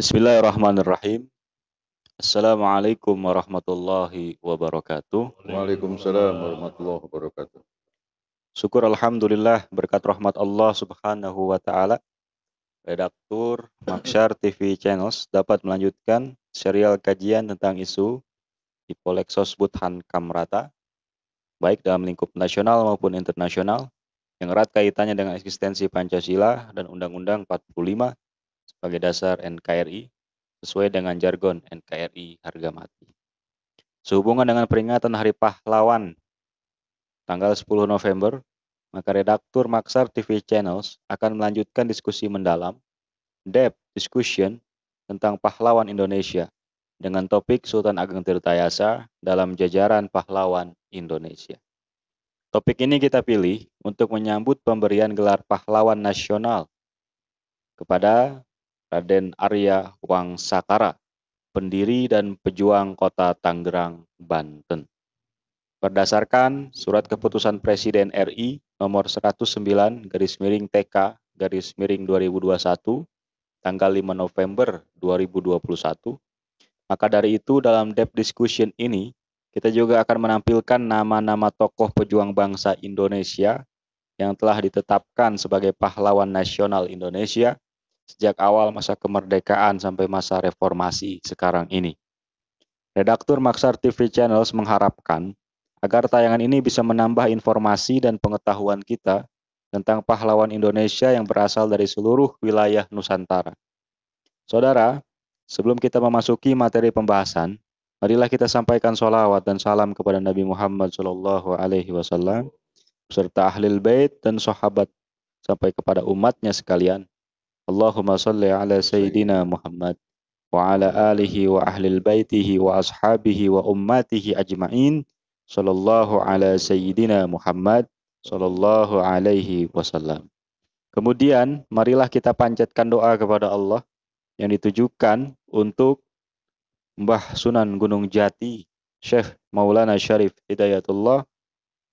Bismillahirrahmanirrahim. Assalamualaikum warahmatullahi wabarakatuh. Waalaikumsalam warahmatullahi wabarakatuh. Syukur Alhamdulillah berkat rahmat Allah subhanahu wa ta'ala. Redaktur Maksyar TV Channels dapat melanjutkan serial kajian tentang isu di Poleksos Buthan Kamrata, baik dalam lingkup nasional maupun internasional, yang erat kaitannya dengan eksistensi Pancasila dan Undang-Undang 45 sebagai dasar NKRI sesuai dengan jargon NKRI harga mati. Sehubungan dengan peringatan Hari Pahlawan tanggal 10 November, maka redaktur Maksar TV Channels akan melanjutkan diskusi mendalam, depth discussion tentang pahlawan Indonesia dengan topik Sultan Ageng Tirtayasa dalam jajaran pahlawan Indonesia. Topik ini kita pilih untuk menyambut pemberian gelar pahlawan nasional kepada Raden Arya Wangsakara, pendiri dan pejuang kota Tangerang, Banten. Berdasarkan Surat Keputusan Presiden RI nomor 109 garis miring TK garis miring 2021 tanggal 5 November 2021, maka dari itu dalam depth discussion ini kita juga akan menampilkan nama-nama tokoh pejuang bangsa Indonesia yang telah ditetapkan sebagai pahlawan nasional Indonesia sejak awal masa kemerdekaan sampai masa reformasi sekarang ini. Redaktur Maksar TV Channels mengharapkan agar tayangan ini bisa menambah informasi dan pengetahuan kita tentang pahlawan Indonesia yang berasal dari seluruh wilayah Nusantara. Saudara, sebelum kita memasuki materi pembahasan, marilah kita sampaikan sholawat dan salam kepada Nabi Muhammad Shallallahu Alaihi Wasallam beserta ahli bait dan sahabat sampai kepada umatnya sekalian Allahumma salli ala Sayyidina Muhammad wa ala alihi wa ahlil baitihi wa ashabihi wa ummatihi ajma'in sallallahu ala Sayyidina Muhammad sallallahu alaihi wasallam. Kemudian marilah kita panjatkan doa kepada Allah yang ditujukan untuk Mbah Sunan Gunung Jati, Syekh Maulana Syarif Hidayatullah,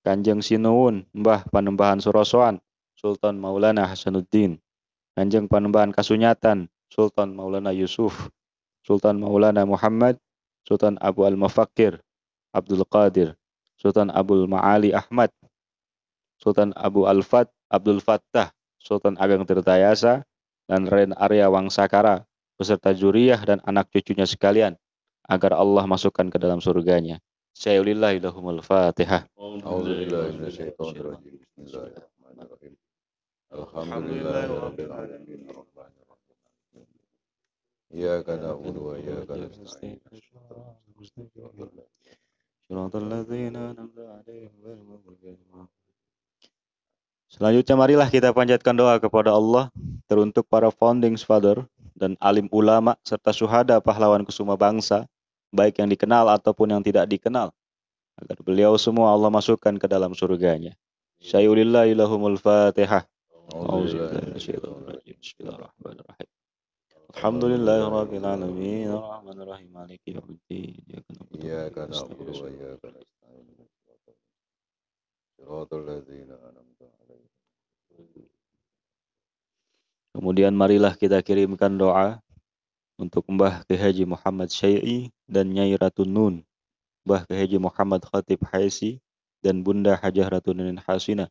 Kanjeng Sinuun, Mbah Panembahan Surosoan, Sultan Maulana Hasanuddin, Kanjeng Panembahan Kasunyatan, Sultan Maulana Yusuf, Sultan Maulana Muhammad, Sultan Abu Al-Mufakir, Abdul Qadir, Sultan Abdul Ma'ali Ahmad, Sultan Abu Al-Fat, Abdul Fattah, Sultan Ageng Tirtayasa, dan Ren Arya Wangsakara, beserta juriyah dan anak cucunya sekalian, agar Allah masukkan ke dalam surganya. Syaiulillah lahumul fatihah. Selanjutnya marilah kita panjatkan doa kepada Allah teruntuk para founding father dan alim ulama serta syuhada pahlawan kesuma bangsa, baik yang dikenal ataupun yang tidak dikenal, agar beliau semua Allah masukkan ke dalam surganya. Syaiulillah lahumul fatihah. أعوذ بالله من الشيطان Kemudian marilah kita kirimkan doa untuk Mbah kehaji Muhammad Syai'i dan Nyai Ratu Nun, Mbah kehaji Muhammad Khatib Haisi dan Bunda Hajah Ratu Nunin Hasina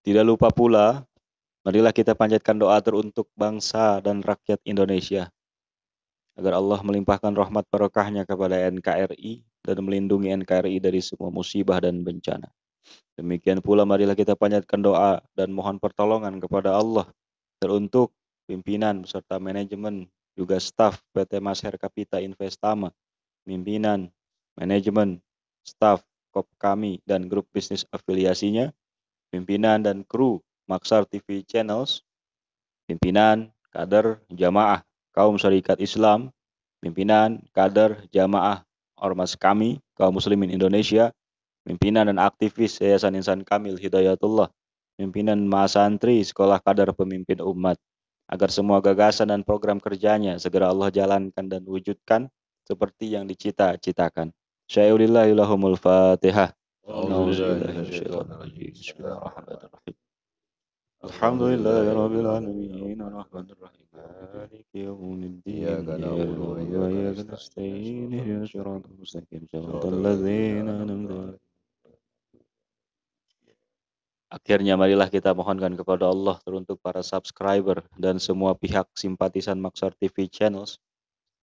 Tidak lupa pula, marilah kita panjatkan doa teruntuk bangsa dan rakyat Indonesia. Agar Allah melimpahkan rahmat barokahnya kepada NKRI dan melindungi NKRI dari semua musibah dan bencana. Demikian pula marilah kita panjatkan doa dan mohon pertolongan kepada Allah teruntuk pimpinan serta manajemen juga staf PT Masher Kapita Investama, pimpinan, manajemen, staf, kop kami, dan grup bisnis afiliasinya, pimpinan dan kru Maksar TV Channels, pimpinan, kader, jamaah, kaum syarikat Islam, pimpinan, kader, jamaah, ormas kami, kaum muslimin Indonesia, pimpinan dan aktivis Yayasan Insan Kamil Hidayatullah, pimpinan mahasantri Sekolah kader Pemimpin Umat, agar semua gagasan dan program kerjanya segera Allah jalankan dan wujudkan seperti yang dicita-citakan. Syaiulillahilahumul Fatihah. أعوذ بالله من الشيطان الحمد لله رب العالمين الرحمن الرحيم مالك يوم الدين إياك نستعين اهدنا الصراط المستقيم صراط الذين أنعمت Akhirnya marilah kita mohonkan kepada Allah teruntuk para subscriber dan semua pihak simpatisan Maksar TV Channels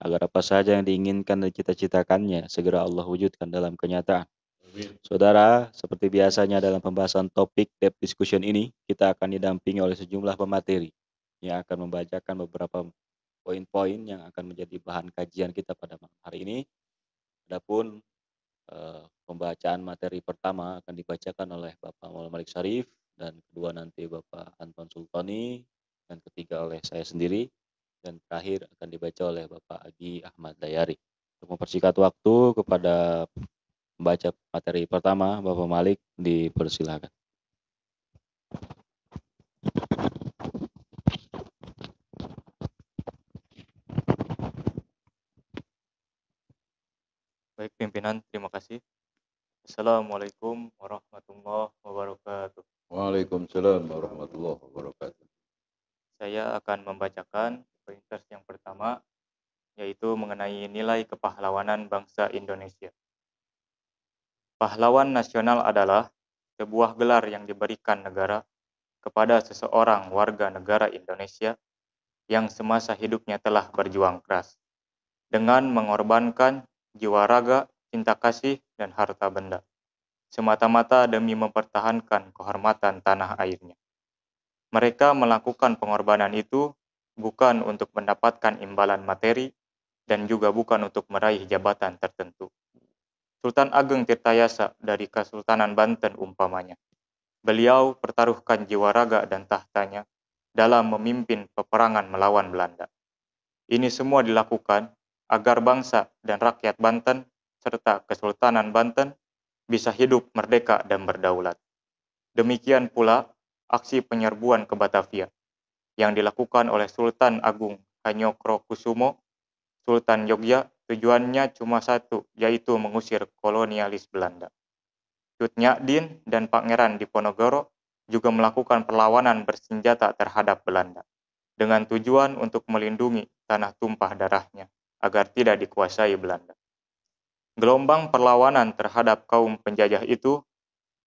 agar apa saja yang diinginkan dan cita-citakannya segera Allah wujudkan dalam kenyataan. Saudara, seperti biasanya dalam pembahasan topik deep discussion ini, kita akan didampingi oleh sejumlah pemateri yang akan membacakan beberapa poin-poin yang akan menjadi bahan kajian kita pada hari ini. Adapun eh, pembacaan materi pertama akan dibacakan oleh Bapak Maulana Malik Syarif dan kedua nanti Bapak Anton Sultoni dan ketiga oleh saya sendiri dan terakhir akan dibaca oleh Bapak Agi Ahmad Dayari. Untuk mempersingkat waktu kepada membaca materi pertama Bapak Malik dipersilakan. Baik pimpinan, terima kasih. Assalamualaikum warahmatullahi wabarakatuh. Waalaikumsalam warahmatullahi wabarakatuh. Saya akan membacakan pointers yang pertama, yaitu mengenai nilai kepahlawanan bangsa Indonesia. Pahlawan nasional adalah sebuah gelar yang diberikan negara kepada seseorang warga negara Indonesia yang semasa hidupnya telah berjuang keras dengan mengorbankan jiwa raga, cinta kasih, dan harta benda semata-mata demi mempertahankan kehormatan tanah airnya. Mereka melakukan pengorbanan itu bukan untuk mendapatkan imbalan materi dan juga bukan untuk meraih jabatan tertentu. Sultan Ageng Tirtayasa dari Kesultanan Banten umpamanya. Beliau pertaruhkan jiwa raga dan tahtanya dalam memimpin peperangan melawan Belanda. Ini semua dilakukan agar bangsa dan rakyat Banten serta Kesultanan Banten bisa hidup merdeka dan berdaulat. Demikian pula aksi penyerbuan ke Batavia yang dilakukan oleh Sultan Agung Hanyokro Kusumo, Sultan Yogyakarta Tujuannya cuma satu, yaitu mengusir kolonialis Belanda. Nyakdin dan Pangeran Diponegoro juga melakukan perlawanan bersenjata terhadap Belanda, dengan tujuan untuk melindungi tanah tumpah darahnya agar tidak dikuasai Belanda. Gelombang perlawanan terhadap kaum penjajah itu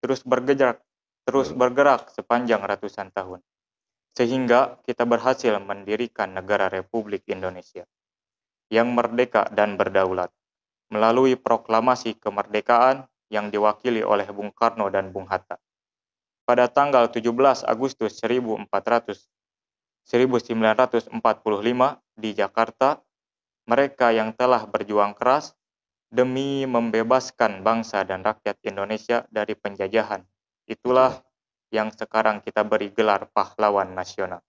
terus bergerak, terus bergerak sepanjang ratusan tahun, sehingga kita berhasil mendirikan negara Republik Indonesia yang merdeka dan berdaulat melalui proklamasi kemerdekaan yang diwakili oleh Bung Karno dan Bung Hatta. Pada tanggal 17 Agustus 1400, 1945 di Jakarta, mereka yang telah berjuang keras demi membebaskan bangsa dan rakyat Indonesia dari penjajahan. Itulah yang sekarang kita beri gelar pahlawan nasional.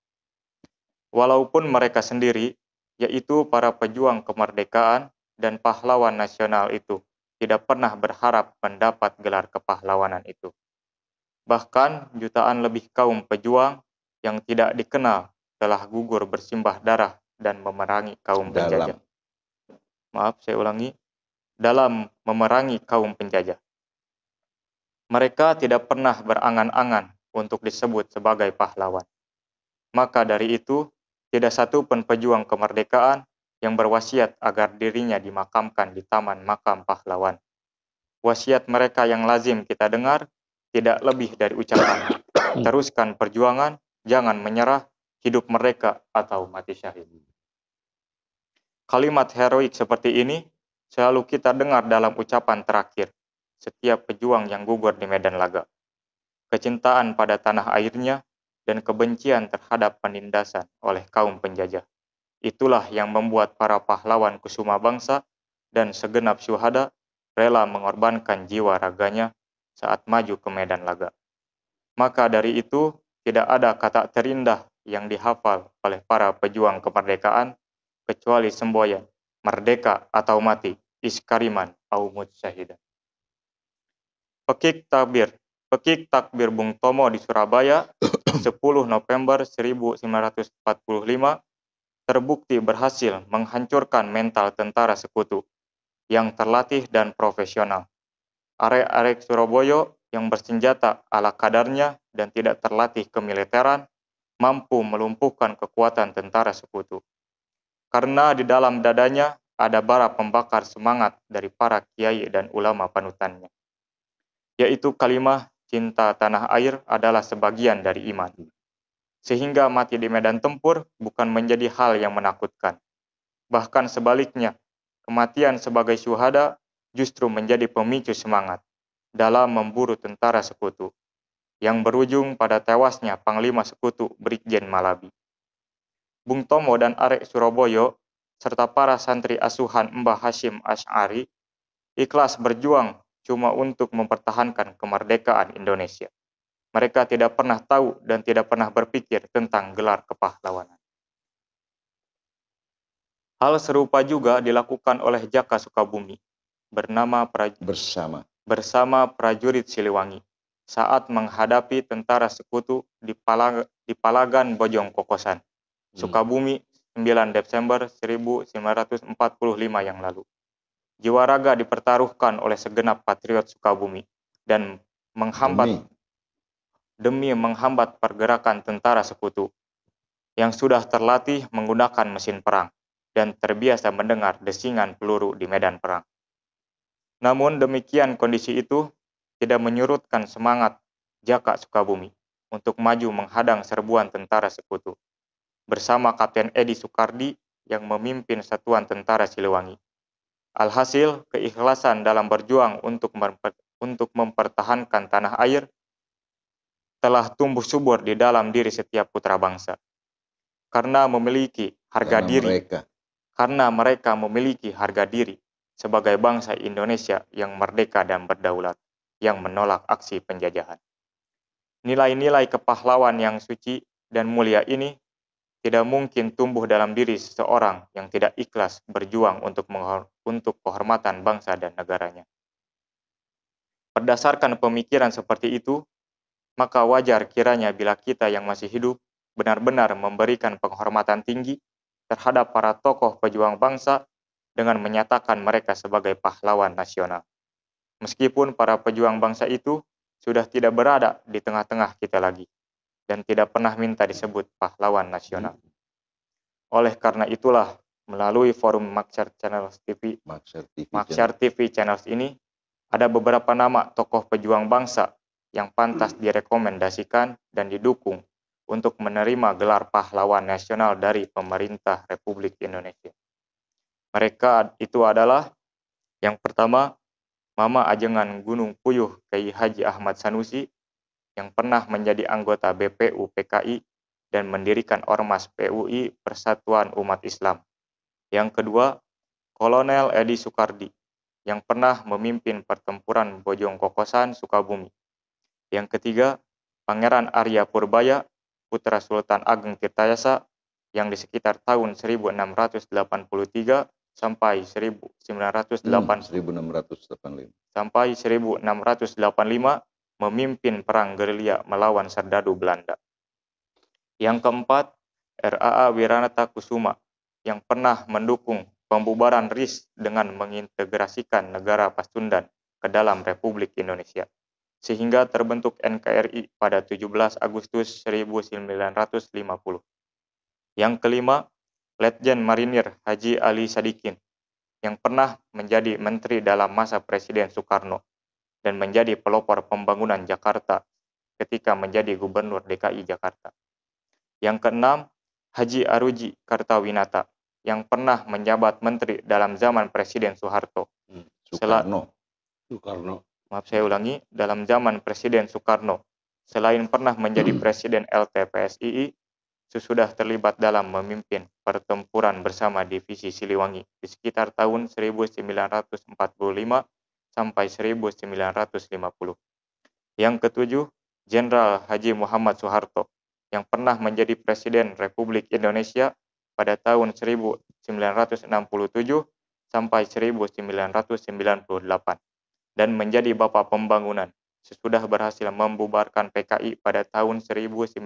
Walaupun mereka sendiri yaitu para pejuang kemerdekaan dan pahlawan nasional itu, tidak pernah berharap mendapat gelar kepahlawanan itu. Bahkan jutaan lebih kaum pejuang yang tidak dikenal telah gugur bersimbah darah dan memerangi kaum dalam. penjajah. Maaf, saya ulangi. Dalam memerangi kaum penjajah. Mereka tidak pernah berangan-angan untuk disebut sebagai pahlawan. Maka dari itu, tidak satu pun pejuang kemerdekaan yang berwasiat agar dirinya dimakamkan di taman makam pahlawan. Wasiat mereka yang lazim kita dengar tidak lebih dari ucapan. Teruskan perjuangan, jangan menyerah, hidup mereka atau mati syahid. Kalimat heroik seperti ini selalu kita dengar dalam ucapan terakhir setiap pejuang yang gugur di medan laga. Kecintaan pada tanah airnya dan kebencian terhadap penindasan oleh kaum penjajah. Itulah yang membuat para pahlawan kusuma bangsa dan segenap syuhada rela mengorbankan jiwa raganya saat maju ke medan laga. Maka dari itu, tidak ada kata terindah yang dihafal oleh para pejuang kemerdekaan kecuali semboyan, merdeka atau mati, iskariman au Syahidah. Pekik takbir, pekik takbir Bung Tomo di Surabaya 10 November 1945 terbukti berhasil menghancurkan mental tentara sekutu yang terlatih dan profesional. Arek-arek Surabaya yang bersenjata ala kadarnya dan tidak terlatih kemiliteran mampu melumpuhkan kekuatan tentara sekutu. Karena di dalam dadanya ada bara pembakar semangat dari para kiai dan ulama panutannya, yaitu kalimah cinta tanah air adalah sebagian dari iman. Sehingga mati di medan tempur bukan menjadi hal yang menakutkan. Bahkan sebaliknya, kematian sebagai syuhada justru menjadi pemicu semangat dalam memburu tentara sekutu, yang berujung pada tewasnya Panglima Sekutu Brigjen Malabi. Bung Tomo dan Arek Surabaya serta para santri asuhan Mbah Hashim Ash'ari ikhlas berjuang cuma untuk mempertahankan kemerdekaan Indonesia. Mereka tidak pernah tahu dan tidak pernah berpikir tentang gelar kepahlawanan. Hal serupa juga dilakukan oleh Jaka Sukabumi bernama praj bersama bersama prajurit Siliwangi saat menghadapi tentara sekutu di, Palag di Palagan Bojong Kokosan, hmm. Sukabumi 9 Desember 1945 yang lalu jiwa raga dipertaruhkan oleh segenap patriot Sukabumi dan menghambat demi, demi menghambat pergerakan tentara sekutu yang sudah terlatih menggunakan mesin perang dan terbiasa mendengar desingan peluru di medan perang. Namun demikian kondisi itu tidak menyurutkan semangat Jaka Sukabumi untuk maju menghadang serbuan tentara sekutu bersama Kapten Edi Sukardi yang memimpin Satuan Tentara Siliwangi. Alhasil, keikhlasan dalam berjuang untuk untuk mempertahankan tanah air telah tumbuh subur di dalam diri setiap putra bangsa. Karena memiliki harga karena diri, mereka. karena mereka memiliki harga diri sebagai bangsa Indonesia yang merdeka dan berdaulat, yang menolak aksi penjajahan. Nilai-nilai kepahlawan yang suci dan mulia ini tidak mungkin tumbuh dalam diri seseorang yang tidak ikhlas berjuang untuk untuk kehormatan bangsa dan negaranya. Berdasarkan pemikiran seperti itu, maka wajar kiranya bila kita yang masih hidup benar-benar memberikan penghormatan tinggi terhadap para tokoh pejuang bangsa dengan menyatakan mereka sebagai pahlawan nasional. Meskipun para pejuang bangsa itu sudah tidak berada di tengah-tengah kita lagi dan tidak pernah minta disebut pahlawan nasional. Hmm. Oleh karena itulah, melalui forum Maksar Channel TV, Maksar TV, TV Channels ini, ada beberapa nama tokoh pejuang bangsa yang pantas direkomendasikan dan didukung untuk menerima gelar pahlawan nasional dari pemerintah Republik Indonesia. Mereka itu adalah yang pertama, Mama Ajengan Gunung Puyuh Kiai Haji Ahmad Sanusi yang pernah menjadi anggota BPU PKI dan mendirikan Ormas PUI Persatuan Umat Islam. Yang kedua, Kolonel Edi Sukardi yang pernah memimpin pertempuran Bojongkokosan Sukabumi. Yang ketiga, Pangeran Arya Purbaya, putra Sultan Ageng Tirtayasa yang di sekitar tahun 1683 sampai 1985 hmm, 1685 sampai 1685 memimpin perang gerilya melawan serdadu Belanda. Yang keempat, RAA Wiranata Kusuma yang pernah mendukung pembubaran RIS dengan mengintegrasikan negara Pasundan ke dalam Republik Indonesia, sehingga terbentuk NKRI pada 17 Agustus 1950. Yang kelima, Letjen Marinir Haji Ali Sadikin yang pernah menjadi menteri dalam masa Presiden Soekarno dan menjadi pelopor pembangunan Jakarta ketika menjadi Gubernur DKI Jakarta. Yang keenam, Haji Aruji Kartawinata yang pernah menjabat menteri dalam zaman Presiden Soeharto. Hmm, Soekarno. Soekarno. Maaf saya ulangi, dalam zaman Presiden Soekarno. Selain pernah menjadi Presiden LTPSII, sesudah terlibat dalam memimpin pertempuran bersama Divisi Siliwangi di sekitar tahun 1945 sampai 1950. Yang ketujuh, Jenderal Haji Muhammad Soeharto yang pernah menjadi Presiden Republik Indonesia pada tahun 1967 sampai 1998 dan menjadi Bapak Pembangunan sesudah berhasil membubarkan PKI pada tahun 1966.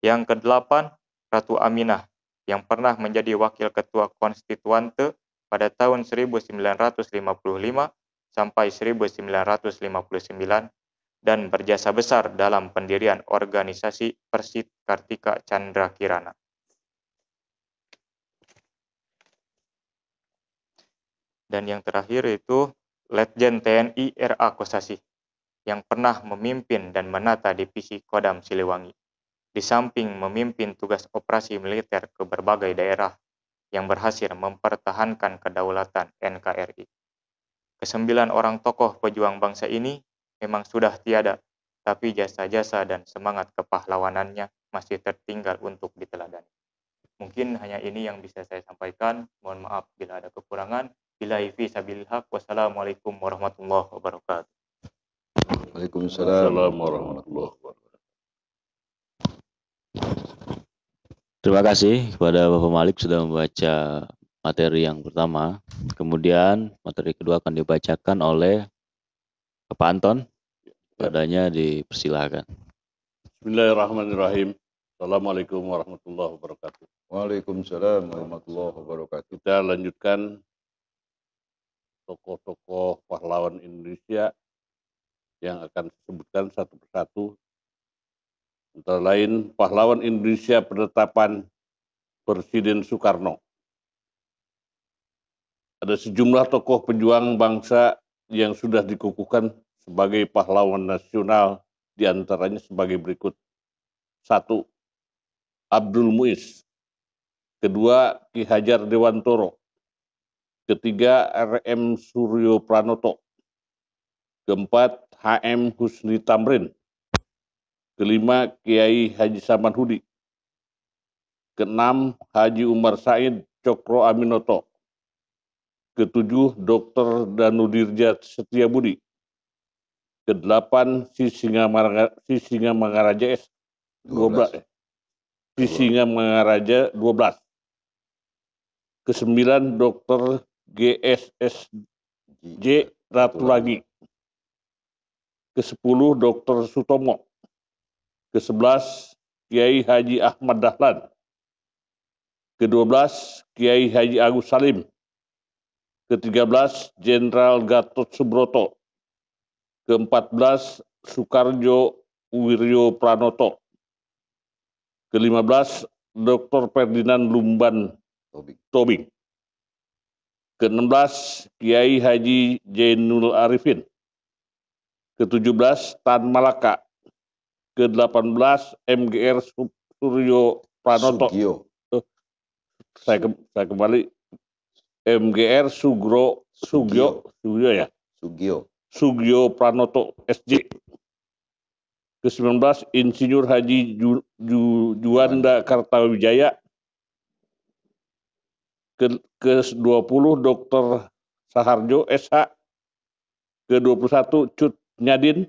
Yang kedelapan, Ratu Aminah yang pernah menjadi Wakil Ketua Konstituante pada tahun 1955 sampai 1959 dan berjasa besar dalam pendirian organisasi Persit Kartika Chandra Kirana. Dan yang terakhir itu Letjen TNI RA Kosasi yang pernah memimpin dan menata divisi Kodam Siliwangi, di samping memimpin tugas operasi militer ke berbagai daerah yang berhasil mempertahankan kedaulatan NKRI. Kesembilan orang tokoh pejuang bangsa ini memang sudah tiada, tapi jasa-jasa dan semangat kepahlawanannya masih tertinggal untuk diteladani. Mungkin hanya ini yang bisa saya sampaikan. Mohon maaf bila ada kekurangan. Bila Ivi, sabil haq. Wassalamualaikum warahmatullahi wabarakatuh. Waalaikumsalam warahmatullahi wabarakatuh. Terima kasih kepada Bapak Malik sudah membaca materi yang pertama. Kemudian materi kedua akan dibacakan oleh Bapak Anton. Padanya dipersilahkan. Bismillahirrahmanirrahim. Assalamualaikum warahmatullahi wabarakatuh. Waalaikumsalam warahmatullahi wabarakatuh. Kita lanjutkan tokoh-tokoh pahlawan Indonesia yang akan disebutkan satu persatu antara lain pahlawan Indonesia penetapan Presiden Soekarno. Ada sejumlah tokoh pejuang bangsa yang sudah dikukuhkan sebagai pahlawan nasional, diantaranya sebagai berikut. Satu, Abdul Muiz. Kedua, Ki Hajar Dewantoro. Ketiga, RM Suryo Pranoto. Keempat, HM Husni Tamrin kelima Kiai Haji Saman Hudi, keenam Haji Umar Said Cokro Aminoto, ketujuh Dr. Danudirja Setiabudi, kedelapan si Singa, Marga, Mangaraja S, 12, belas, si Singa Mangaraja 12, kesembilan Dr. GSS J Ratu Lagi, ke-10 Dr. Sutomo, ke-11 Kiai Haji Ahmad Dahlan, ke-12 Kiai Haji Agus Salim, ke-13 Jenderal Gatot Subroto, ke-14 Soekarjo Wirjo Pranoto, ke-15 Dr. Ferdinand Lumban Tobing, ke-16 Kiai Haji Jainul Arifin, ke-17 Tan Malaka, ke-18 MGR Suryo Pranoto. Sugio. Eh, saya, ke, saya kembali MGR Sugro Sugio Sugio ya. Sugio. Sugio Pranoto SJ. Ke-19 Insinyur Haji Ju, Ju, Juanda Kartawijaya. Ke-20 ke Dr. Saharjo SH. Ke-21 Cut Nyadin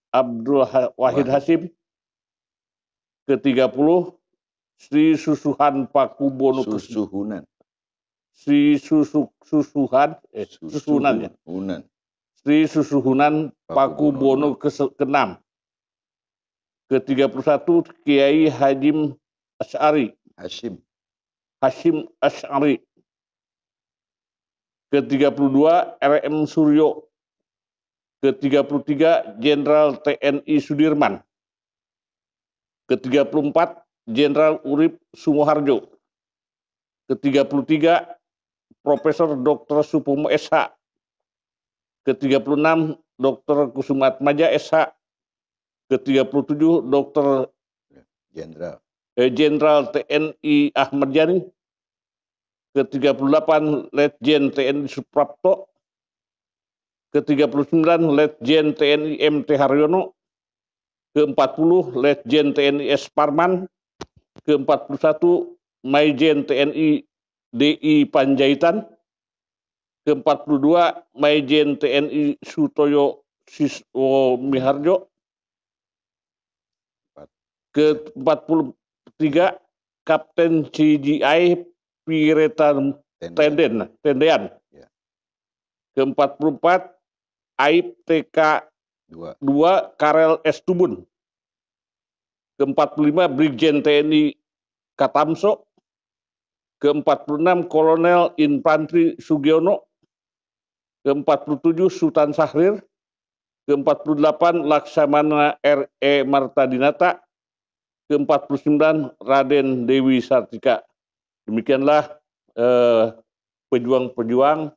Abdul Wahid Hasib. Ke-30 Sri Susuhan Pakubono Susuhunan. Sri Susuk Susuhan eh Susuhunan ya. Hunan. Sri Susuhunan Pakubono ke-6. Ke-31 Kiai Hajim Asy'ari. Hasim. Hasim Asy'ari. Ke-32 RM Suryo ke-33 Jenderal TNI Sudirman, ke-34 Jenderal Urip Sumoharjo, ke-33 Profesor Dr. Supomo SH, ke-36 Dr. Kusumat Maja SH, ke-37 Dr. Jenderal eh, Jenderal TNI Ahmad Yani, ke-38 Letjen TNI Suprapto, ke-39 Letjen TNI MT Haryono, ke-40 Letjen TNI S Parman, ke-41 Mayjen TNI DI Panjaitan, ke-42 Mayjen TNI Sutoyo Siswo Miharjo, ke-43 Kapten CGI Piretan Tenden, Tendean, ya. ke-44 Aib TK 2, Karel S. Tubun. Ke-45 Brigjen TNI Katamso. Ke-46 Kolonel Infantri Sugiono. Ke-47 Sultan Sahrir. Ke-48 Laksamana R.E. Martadinata. Ke-49 Raden Dewi Sartika. Demikianlah eh, pejuang-pejuang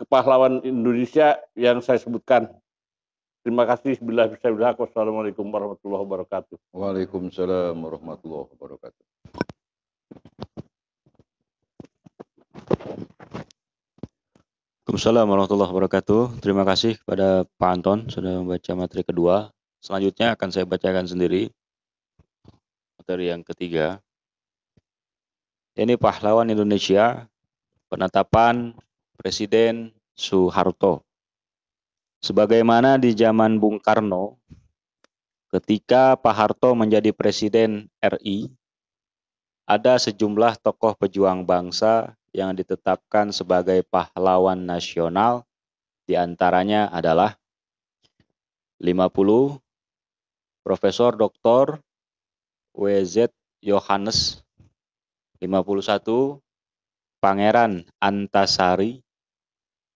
kepahlawan Indonesia yang saya sebutkan. Terima kasih. Bila bisa bila Wassalamualaikum warahmatullahi wabarakatuh. Waalaikumsalam warahmatullahi wabarakatuh. Assalamualaikum warahmatullahi wabarakatuh. Terima kasih kepada Pak Anton sudah membaca materi kedua. Selanjutnya akan saya bacakan sendiri materi yang ketiga. Ini pahlawan Indonesia penetapan Presiden Soeharto. Sebagaimana di zaman Bung Karno, ketika Pak Harto menjadi Presiden RI, ada sejumlah tokoh pejuang bangsa yang ditetapkan sebagai pahlawan nasional, di antaranya adalah 50 Profesor Dr. WZ Yohanes 51 Pangeran Antasari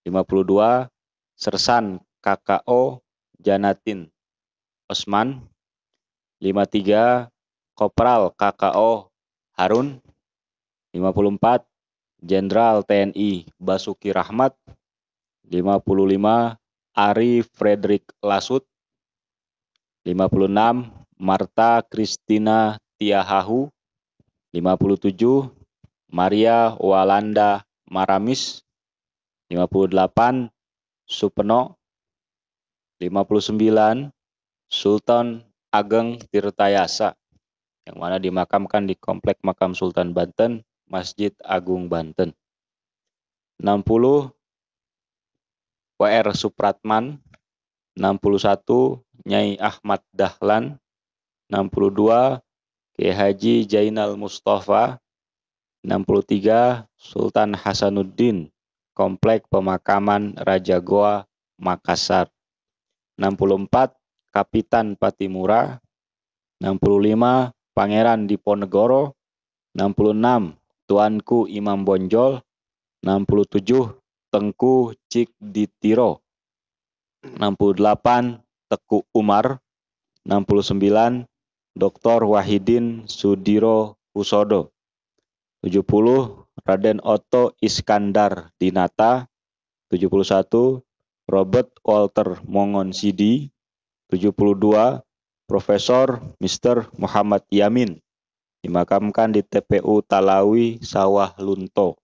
52 Sersan KKO Janatin Osman 53 Kopral KKO Harun 54 Jenderal TNI Basuki Rahmat 55 Ari Frederick Lasut 56 Marta Kristina Tiahahu 57 Maria Walanda Maramis 58 Supeno 59 Sultan Ageng Tirtayasa yang mana dimakamkan di Komplek Makam Sultan Banten, Masjid Agung Banten. 60 WR Supratman, 61 Nyai Ahmad Dahlan, 62 Kiai Haji Jainal Mustafa, 63 Sultan Hasanuddin Komplek Pemakaman Raja Goa, Makassar. 64. Kapitan Patimura. 65. Pangeran Diponegoro. 66. Tuanku Imam Bonjol. 67. Tengku Cik Ditiro. 68. Teku Umar. 69. Dr. Wahidin Sudiro Husodo. 70. Raden Otto Iskandar Dinata 71 Robert Walter Mongon Sidi 72 Profesor Mr. Muhammad Yamin dimakamkan di TPU Talawi Sawah Lunto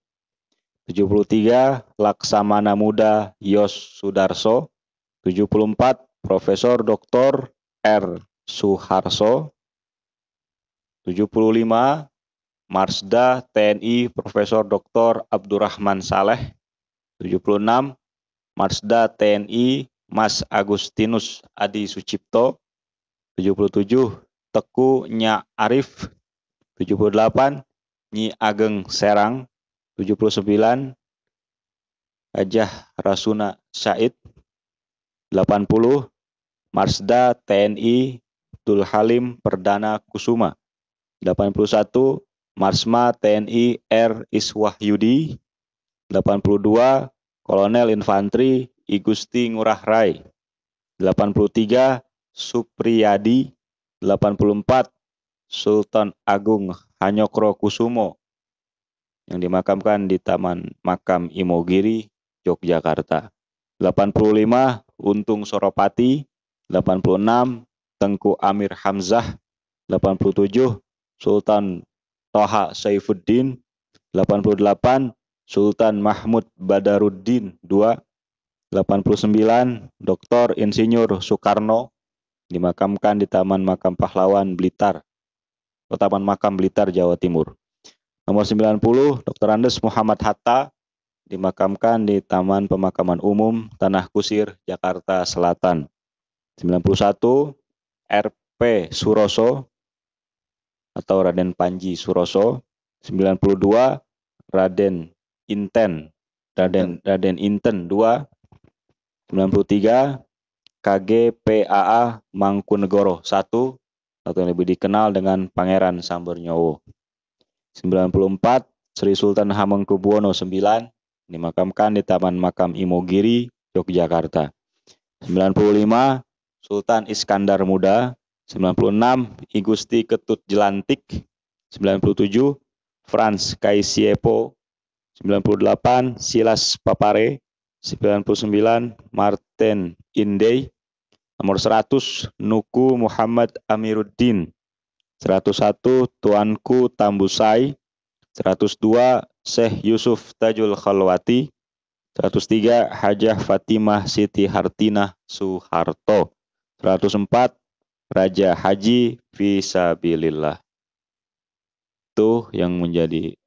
73 Laksamana Muda Yos Sudarso 74 Profesor Dr. R. Suharso 75 Marsda TNI Profesor Dr. Abdurrahman Saleh 76 Marsda TNI Mas Agustinus Adi Sucipto 77 Teku Nya Arif 78 Nyi Ageng Serang 79 Gajah Rasuna Said 80 Marsda TNI Abdul Halim Perdana Kusuma 81 Marsma TNI R. Iswah Yudi 82 Kolonel Infanteri I Gusti Ngurah Rai 83 Supriyadi 84 Sultan Agung Hanyokro Kusumo yang dimakamkan di Taman Makam Imogiri, Yogyakarta. 85 Untung Soropati, 86 Tengku Amir Hamzah, 87 Sultan Toha Saifuddin 88 Sultan Mahmud Badaruddin 2 89 Dr. Insinyur Soekarno dimakamkan di Taman Makam Pahlawan Blitar atau Taman Makam Blitar Jawa Timur. Nomor 90 Dr. Andes Muhammad Hatta dimakamkan di Taman Pemakaman Umum Tanah Kusir Jakarta Selatan. 91 RP Suroso atau Raden Panji Suroso, 92 Raden Inten, Raden Raden Inten 2, 93 KGPAA Mangkunegoro 1 atau yang lebih dikenal dengan Pangeran Sambernyowo. 94 Sri Sultan Hamengkubuwono 9 dimakamkan di Taman Makam Imogiri, Yogyakarta. 95 Sultan Iskandar Muda 96 Igusti Ketut Jelantik 97 Franz Kaisiepo 98 Silas Papare 99 Martin Indey nomor 100 Nuku Muhammad Amiruddin 101 Tuanku Tambusai 102 Syekh Yusuf Tajul Khalwati 103 Hajah Fatimah Siti Hartina Suharto 104 Raja Haji Fisabilillah Itu yang menjadi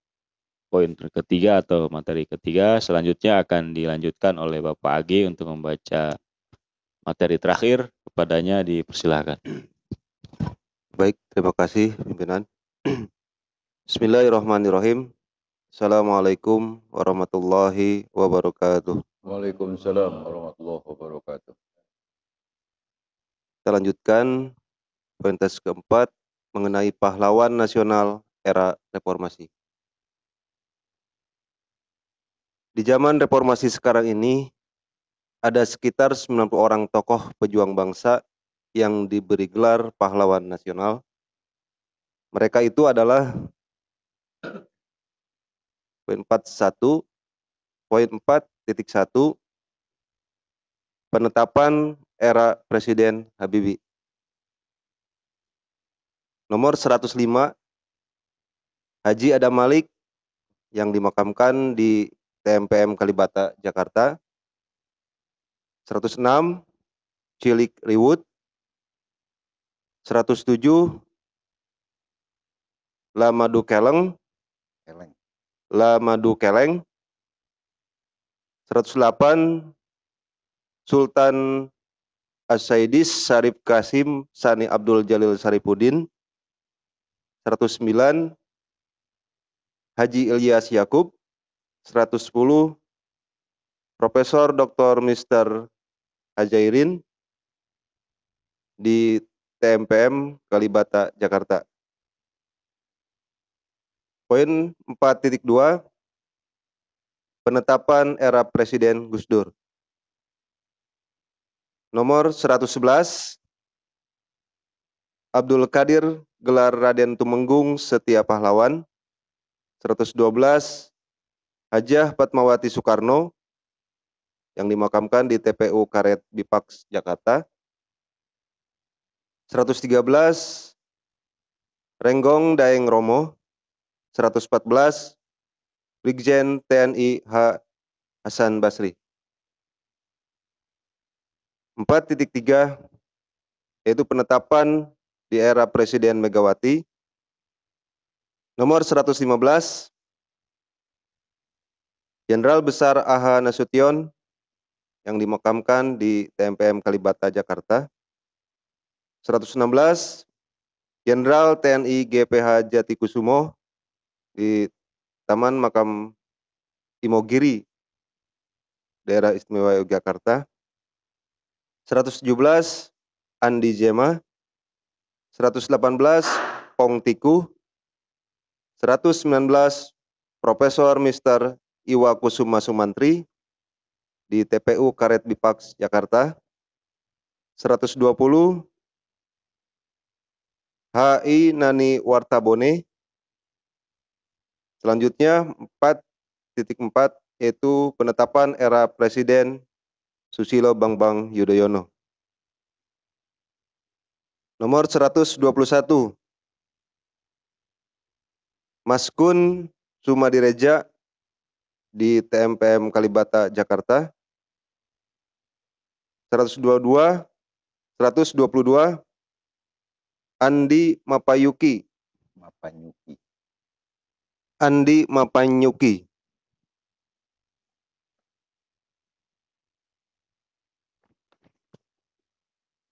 poin ketiga atau materi ketiga. Selanjutnya akan dilanjutkan oleh Bapak Agi untuk membaca materi terakhir kepadanya dipersilahkan. Baik, terima kasih pimpinan. Bismillahirrahmanirrahim. Assalamualaikum warahmatullahi wabarakatuh. Waalaikumsalam warahmatullahi wabarakatuh. Kita lanjutkan tes keempat mengenai pahlawan nasional era reformasi. Di zaman reformasi sekarang ini, ada sekitar 90 orang tokoh pejuang bangsa yang diberi gelar pahlawan nasional. Mereka itu adalah poin 41, poin 4.1, penetapan era Presiden Habibie. Nomor 105 Haji Adam Malik yang dimakamkan di TMPM Kalibata, Jakarta. 106 Cilik Riwut 107 Lamadu Keleng Keleng Lamadu Keleng 108 Sultan Asyidis saidis Sarif Kasim Sani Abdul Jalil Saripudin 109 Haji Ilyas Yakub 110 Profesor Dr. Mr. Ajairin di TMPM Kalibata Jakarta. Poin 4.2 Penetapan era Presiden Gus Dur. Nomor 111 Abdul Kadir gelar Raden Tumenggung Setia Pahlawan. 112 Hajah Fatmawati Soekarno yang dimakamkan di TPU Karet Bipaks Jakarta. 113 Renggong Daeng Romo. 114 Brigjen TNI H Hasan Basri. 4.3 yaitu penetapan di era Presiden Megawati. Nomor 115 Jenderal Besar aha Nasution yang dimakamkan di TMPM Kalibata Jakarta. 116 Jenderal TNI GPH Jatikusumo di Taman Makam Imogiri daerah istimewa Yogyakarta. 117 Andi Jema, 118 Pong Tiku, 119 Profesor Mr. Iwa Kusuma Sumantri di TPU Karet Bipaks Jakarta, 120 HI Nani Wartabone, selanjutnya 4.4 yaitu penetapan era Presiden Susilo Bambang Yudhoyono. Nomor 121 Mas Kun Sumadireja di TMPM Kalibata, Jakarta. 122 122 Andi Mapayuki. Mapanyuki. Andi Mapanyuki.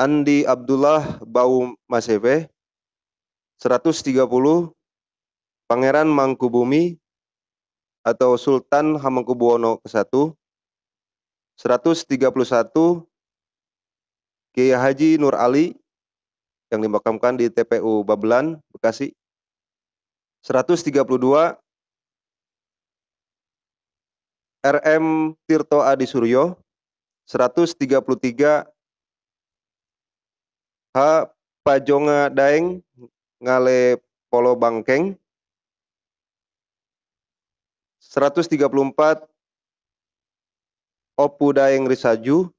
Andi Abdullah Bau Masebe 130 Pangeran Mangkubumi atau Sultan Hamengkubuwono ke-1 131 Kiai Haji Nur Ali yang dimakamkan di TPU Babelan, Bekasi. 132 RM Tirto Adi Suryo, 133 Ha pajonga daeng ngale polo bangkeng 134 Opu Daeng Risaju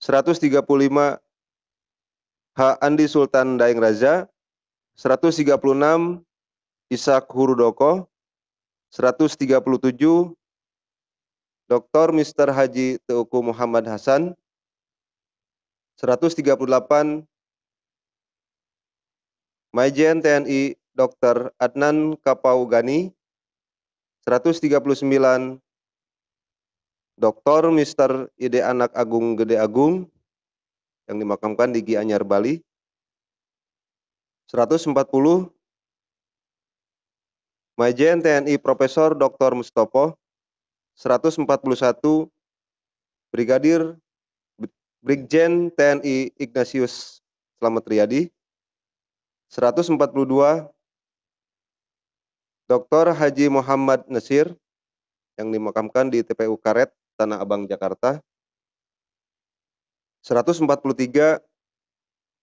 135 H. Andi Sultan Daeng Raja, 136 Isak Hurudoko 137 Dr. Mr. Haji Teuku Muhammad Hasan 138 Majen TNI Dr. Adnan Kapaugani, 139 Dr. Mister Ide Anak Agung Gede Agung yang dimakamkan di Gianyar Bali 140 Majen TNI Profesor Dr. Mustopo 141 Brigadir Brigjen TNI Ignatius Slamet Riyadi 142 Dr. Haji Muhammad Nasir yang dimakamkan di TPU Karet Tanah Abang Jakarta 143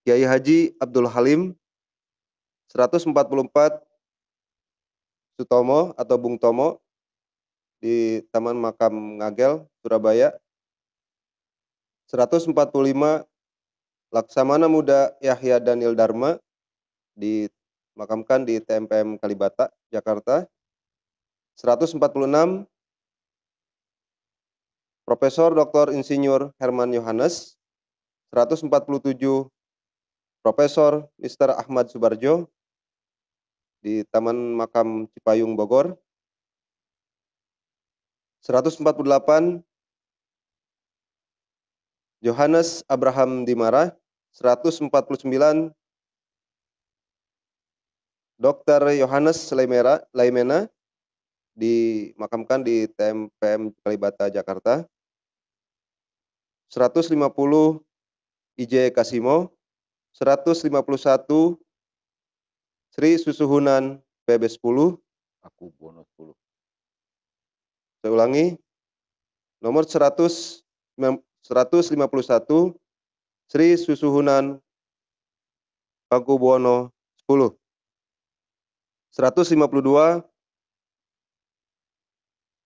Kiai Haji Abdul Halim 144 Sutomo atau Bung Tomo di Taman Makam Ngagel, Surabaya. 145 Laksamana Muda Yahya Daniel Dharma dimakamkan di TMPM Kalibata, Jakarta. 146 Profesor Dr. Insinyur Herman Yohanes. 147 Profesor Mr. Ahmad Subarjo di Taman Makam Cipayung Bogor. 148 Johannes Abraham Dimara 149 Dr. Johannes Laimera, Laimena dimakamkan di TMPM Kalibata, Jakarta. 150 IJ Kasimo, 151 Sri Susuhunan PB10. Aku bonus 10. Saya ulangi, nomor 100 151 Sri Susuhunan Pakubuwono 10. 152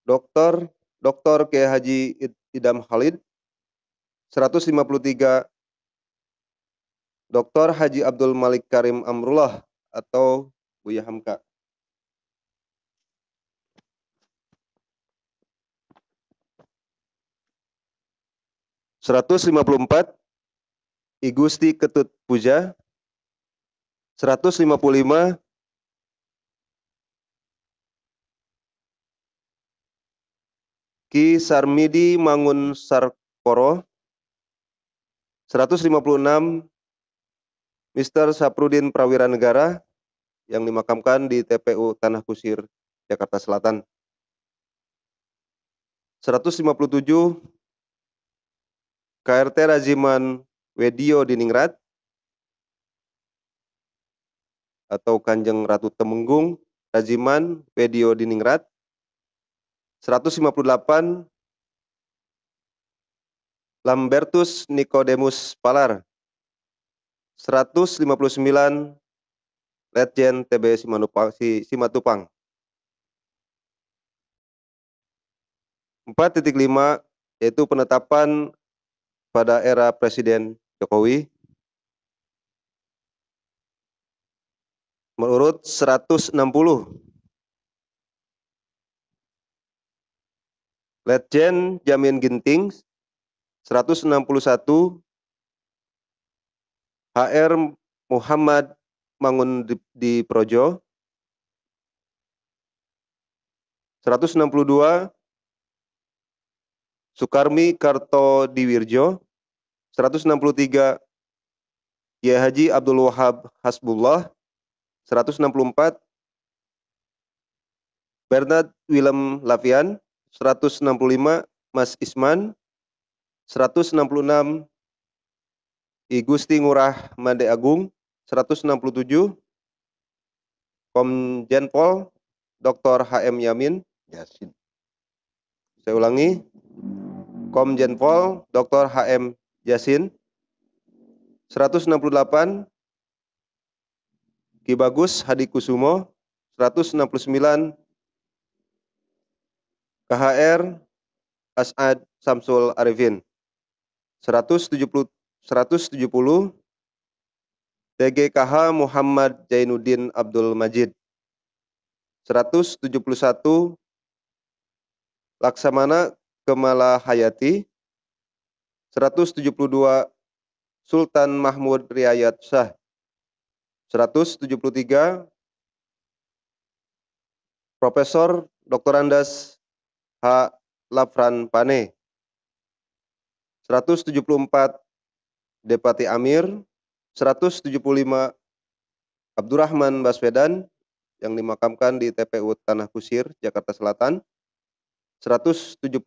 Dr. Dr. K. Haji Idam Khalid 153 Dr. Haji Abdul Malik Karim Amrullah atau Buya Hamka 154 Igusti Ketut Puja 155 Ki Sarmidi Mangun Sarkoro 156 Mr. Saprudin Prawira Negara yang dimakamkan di TPU Tanah Kusir, Jakarta Selatan. 157 KRT Rajiman Wedio Diningrat atau Kanjeng Ratu Temenggung Rajiman Wedio Diningrat 158 Lambertus Nicodemus Palar 159 Letjen TB Simatupang 4.5 yaitu penetapan pada era Presiden Jokowi menurut 160 Legend Jamin Ginting 161 HR Muhammad Mangun di, di Projo 162 Sukarmi Karto Diwirjo 163 Ya Haji Abdul Wahab Hasbullah 164 Bernard Willem Lavian 165 Mas Isman 166 I Gusti Ngurah Made Agung 167 Komjen Pol Dr. HM Yamin Yasin saya ulangi. Komjen Pol Dr. HM Yasin 168 Ki Bagus Hadi Kusumo 169 KHR As'ad Samsul Arifin 170 170 TGKH Muhammad Jainuddin Abdul Majid 171 Laksamana Kemala Hayati 172 Sultan Mahmud Riayat Shah 173 Profesor Dr. Andas H. Lafran Pane 174 Depati Amir 175 Abdurrahman Baswedan yang dimakamkan di TPU Tanah Kusir, Jakarta Selatan 176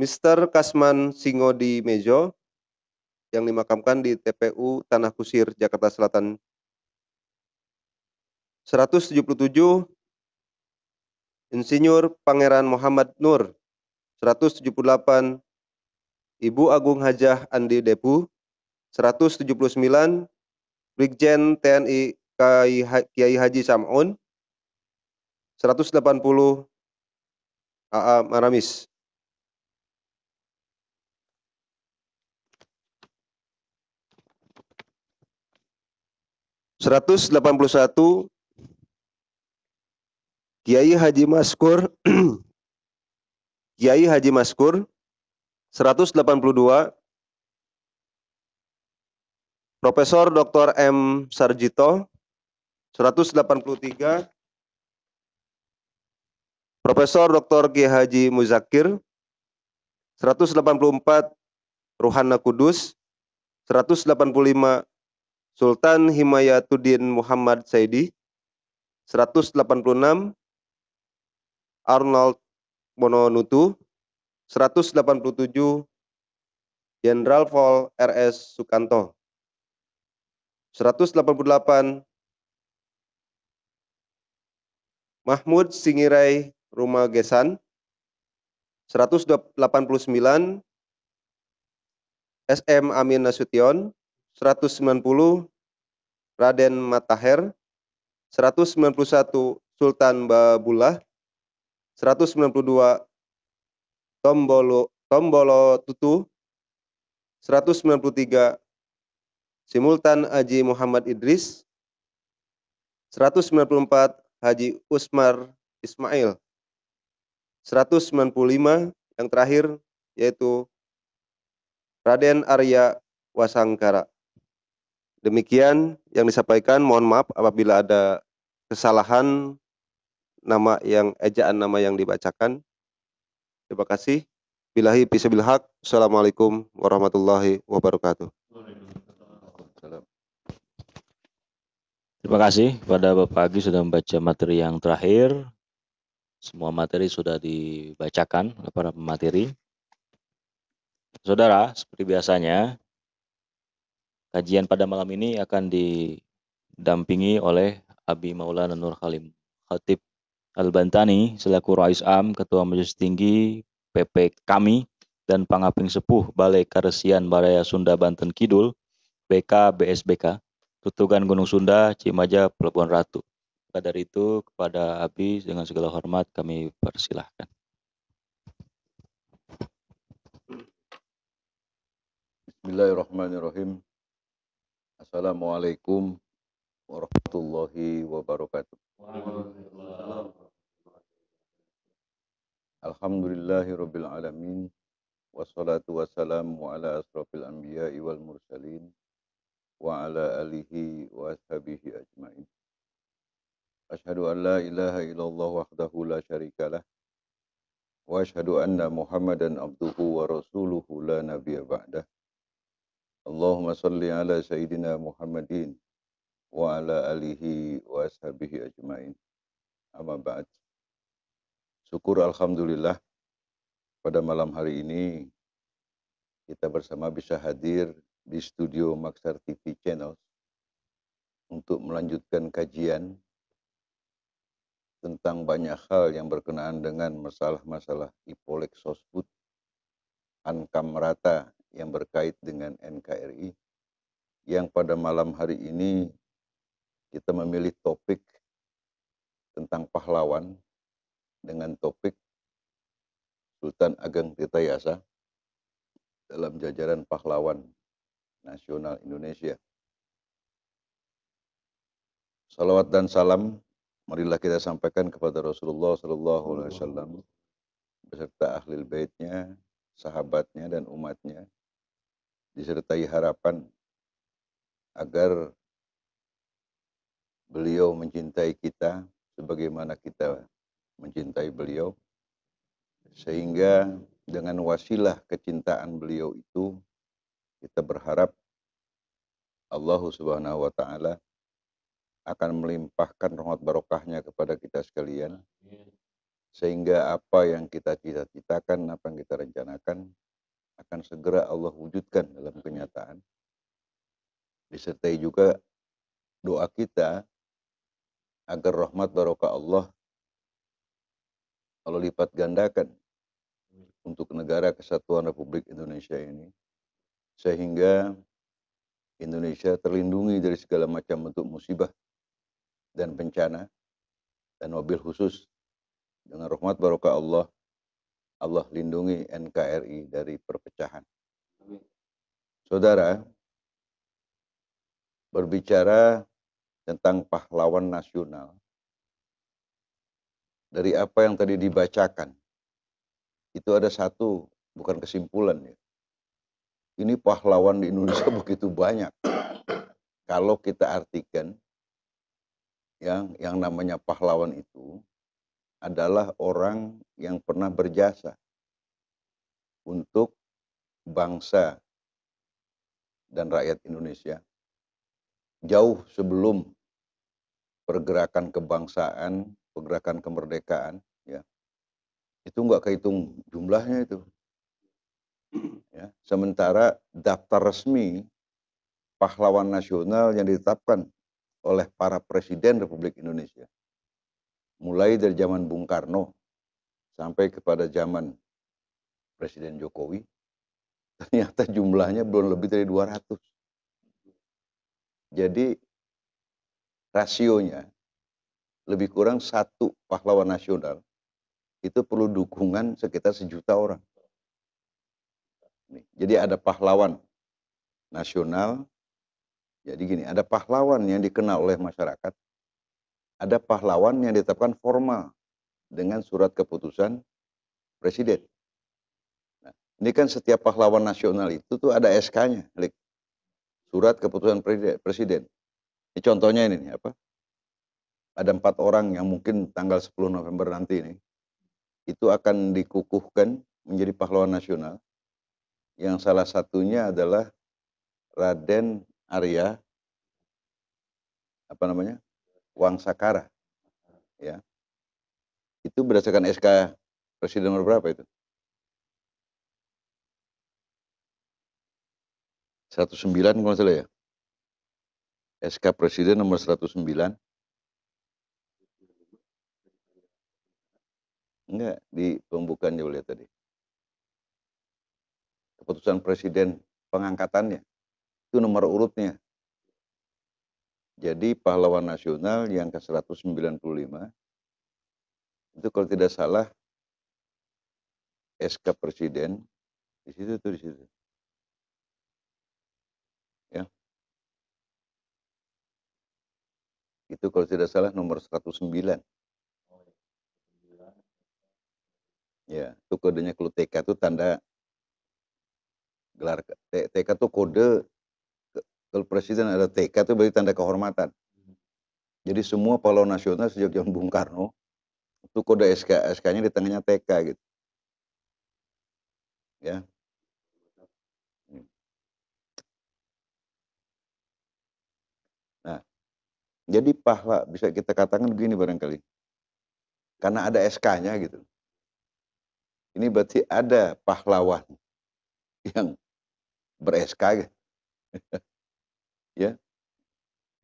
Mr. Kasman Singo di Mejo yang dimakamkan di TPU Tanah Kusir, Jakarta Selatan. 177 Insinyur Pangeran Muhammad Nur. 178 Ibu Agung Hajah Andi Depu. 179 Brigjen TNI Kiai Haji Sam'un. 180 AA Maramis. Seratus delapan puluh satu Kiai Haji Maskur Kiai Haji Maskur seratus delapan puluh dua Profesor Dr. M. Sarjito seratus delapan puluh tiga Profesor Dr. Ki Haji Muzakir 184 Ruhana Kudus 185 Sultan Himayatuddin Muhammad Saidi 186 Arnold Mononutu 187 Jenderal Vol RS Sukanto 188 Mahmud Singirai Rumah Gesan 189 SM Amin Nasution 190 Raden Mataher 191 Sultan Babullah 192 Tombolo Tombolo Tutu 193 Simultan Haji Muhammad Idris 194 Haji Usmar Ismail 195 yang terakhir yaitu Raden Arya Wasangkara. Demikian yang disampaikan. Mohon maaf apabila ada kesalahan nama yang ejaan nama yang dibacakan. Terima kasih. Bilahi pisabil haq. Assalamualaikum warahmatullahi wabarakatuh. Terima kasih kepada Bapak Agi sudah membaca materi yang terakhir. Semua materi sudah dibacakan oleh para pemateri. Saudara, seperti biasanya, kajian pada malam ini akan didampingi oleh Abi Maulana Nur Halim Khatib Al-Bantani selaku Rais Am Ketua Majelis Tinggi PP kami dan Pangaping Sepuh Balai Karesian Baraya Sunda Banten Kidul BK BSBK Tutugan Gunung Sunda Cimaja Pelabuhan Ratu maka dari itu kepada Abi dengan segala hormat kami persilahkan. Bismillahirrahmanirrahim. Assalamualaikum warahmatullahi wabarakatuh. rabbil alamin wassalatu wassalamu ala asrafil anbiya wal mursalin wa ala alihi wa ashabihi ajmain. Ashadu an la ilaha illallah wahdahu la sharika lah. Wa ashadu anna muhammadan abduhu wa rasuluhu la nabiya ba'dah. Allahumma salli ala sayyidina muhammadin wa ala alihi wa ashabihi ajmain. Amma ba'd. Syukur alhamdulillah pada malam hari ini kita bersama bisa hadir di studio Maksar TV Channel untuk melanjutkan kajian tentang banyak hal yang berkenaan dengan masalah-masalah Ipolek Sosbud, Ankam Rata yang berkait dengan NKRI, yang pada malam hari ini kita memilih topik tentang pahlawan dengan topik Sultan Ageng Tirtayasa dalam jajaran pahlawan nasional Indonesia. Salawat dan salam marilah kita sampaikan kepada Rasulullah Shallallahu Alaihi Wasallam beserta ahli baitnya, sahabatnya dan umatnya disertai harapan agar beliau mencintai kita sebagaimana kita mencintai beliau sehingga dengan wasilah kecintaan beliau itu kita berharap Allah Subhanahu wa taala akan melimpahkan rahmat barokahnya kepada kita sekalian. Sehingga apa yang kita cita-citakan, apa yang kita rencanakan, akan segera Allah wujudkan dalam kenyataan. Disertai juga doa kita agar rahmat barokah Allah Allah lipat gandakan untuk negara kesatuan Republik Indonesia ini sehingga Indonesia terlindungi dari segala macam bentuk musibah dan bencana dan mobil khusus dengan rahmat barokah Allah Allah lindungi NKRI dari perpecahan. Saudara, berbicara tentang pahlawan nasional, dari apa yang tadi dibacakan, itu ada satu, bukan kesimpulan ya. Ini pahlawan di Indonesia begitu banyak. Kalau kita artikan, yang yang namanya pahlawan itu adalah orang yang pernah berjasa untuk bangsa dan rakyat Indonesia jauh sebelum pergerakan kebangsaan, pergerakan kemerdekaan, ya itu nggak kehitung jumlahnya itu. Ya. Sementara daftar resmi pahlawan nasional yang ditetapkan oleh para presiden Republik Indonesia. Mulai dari zaman Bung Karno sampai kepada zaman Presiden Jokowi, ternyata jumlahnya belum lebih dari 200. Jadi rasionya lebih kurang satu pahlawan nasional itu perlu dukungan sekitar sejuta orang. Jadi ada pahlawan nasional, jadi gini, ada pahlawan yang dikenal oleh masyarakat, ada pahlawan yang ditetapkan formal dengan surat keputusan presiden. Nah, ini kan setiap pahlawan nasional itu tuh ada SK-nya, surat keputusan presiden. Ini contohnya ini apa? Ada empat orang yang mungkin tanggal 10 November nanti ini itu akan dikukuhkan menjadi pahlawan nasional. Yang salah satunya adalah Raden area apa namanya uang sakara ya itu berdasarkan SK Presiden nomor berapa itu 109 kalau salah ya SK Presiden nomor 109 enggak di pembukaan jauh lihat tadi keputusan Presiden pengangkatannya itu nomor urutnya. Jadi pahlawan nasional yang ke-195 itu kalau tidak salah SK Presiden di situ tuh di situ. Ya. Itu kalau tidak salah nomor 109. Ya, itu kodenya kalau TK itu tanda gelar TK itu kode kalau presiden ada TK itu berarti tanda kehormatan. Hmm. Jadi semua pahlawan nasional sejak zaman Bung Karno itu kode SK SK-nya di tengahnya TK gitu. Ya. Hmm. Nah, jadi pahla bisa kita katakan begini barangkali. Karena ada SK-nya gitu. Ini berarti ada pahlawan yang ber-SK gitu. ya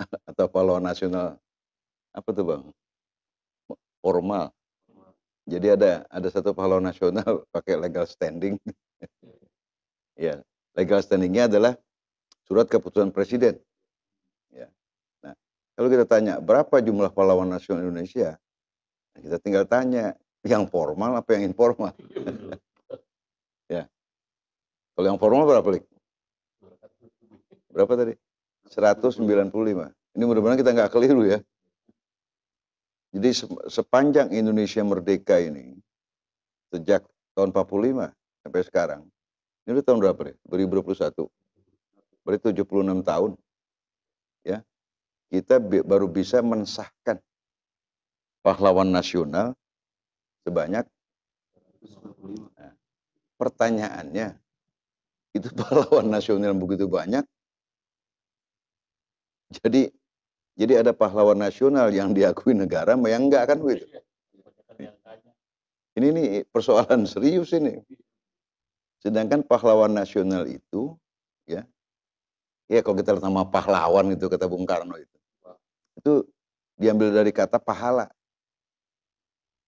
atau pahlawan nasional apa tuh bang formal jadi ada ada satu pahlawan nasional pakai legal standing ya legal standingnya adalah surat keputusan presiden ya nah kalau kita tanya berapa jumlah pahlawan nasional Indonesia nah, kita tinggal tanya yang formal apa yang informal ya kalau yang formal berapa lik berapa tadi 195. Ini mudah-mudahan kita nggak keliru ya. Jadi sepanjang Indonesia merdeka ini, sejak tahun 45 sampai sekarang, ini udah tahun berapa ya? 2021. Berarti 76 tahun. Ya. Kita baru bisa mensahkan pahlawan nasional sebanyak nah, pertanyaannya itu pahlawan nasional begitu banyak jadi jadi ada pahlawan nasional yang diakui negara, yang enggak kan begitu. Ini nih persoalan serius ini. Sedangkan pahlawan nasional itu, ya, ya kalau kita lihat nama pahlawan itu kata Bung Karno itu, itu diambil dari kata pahala.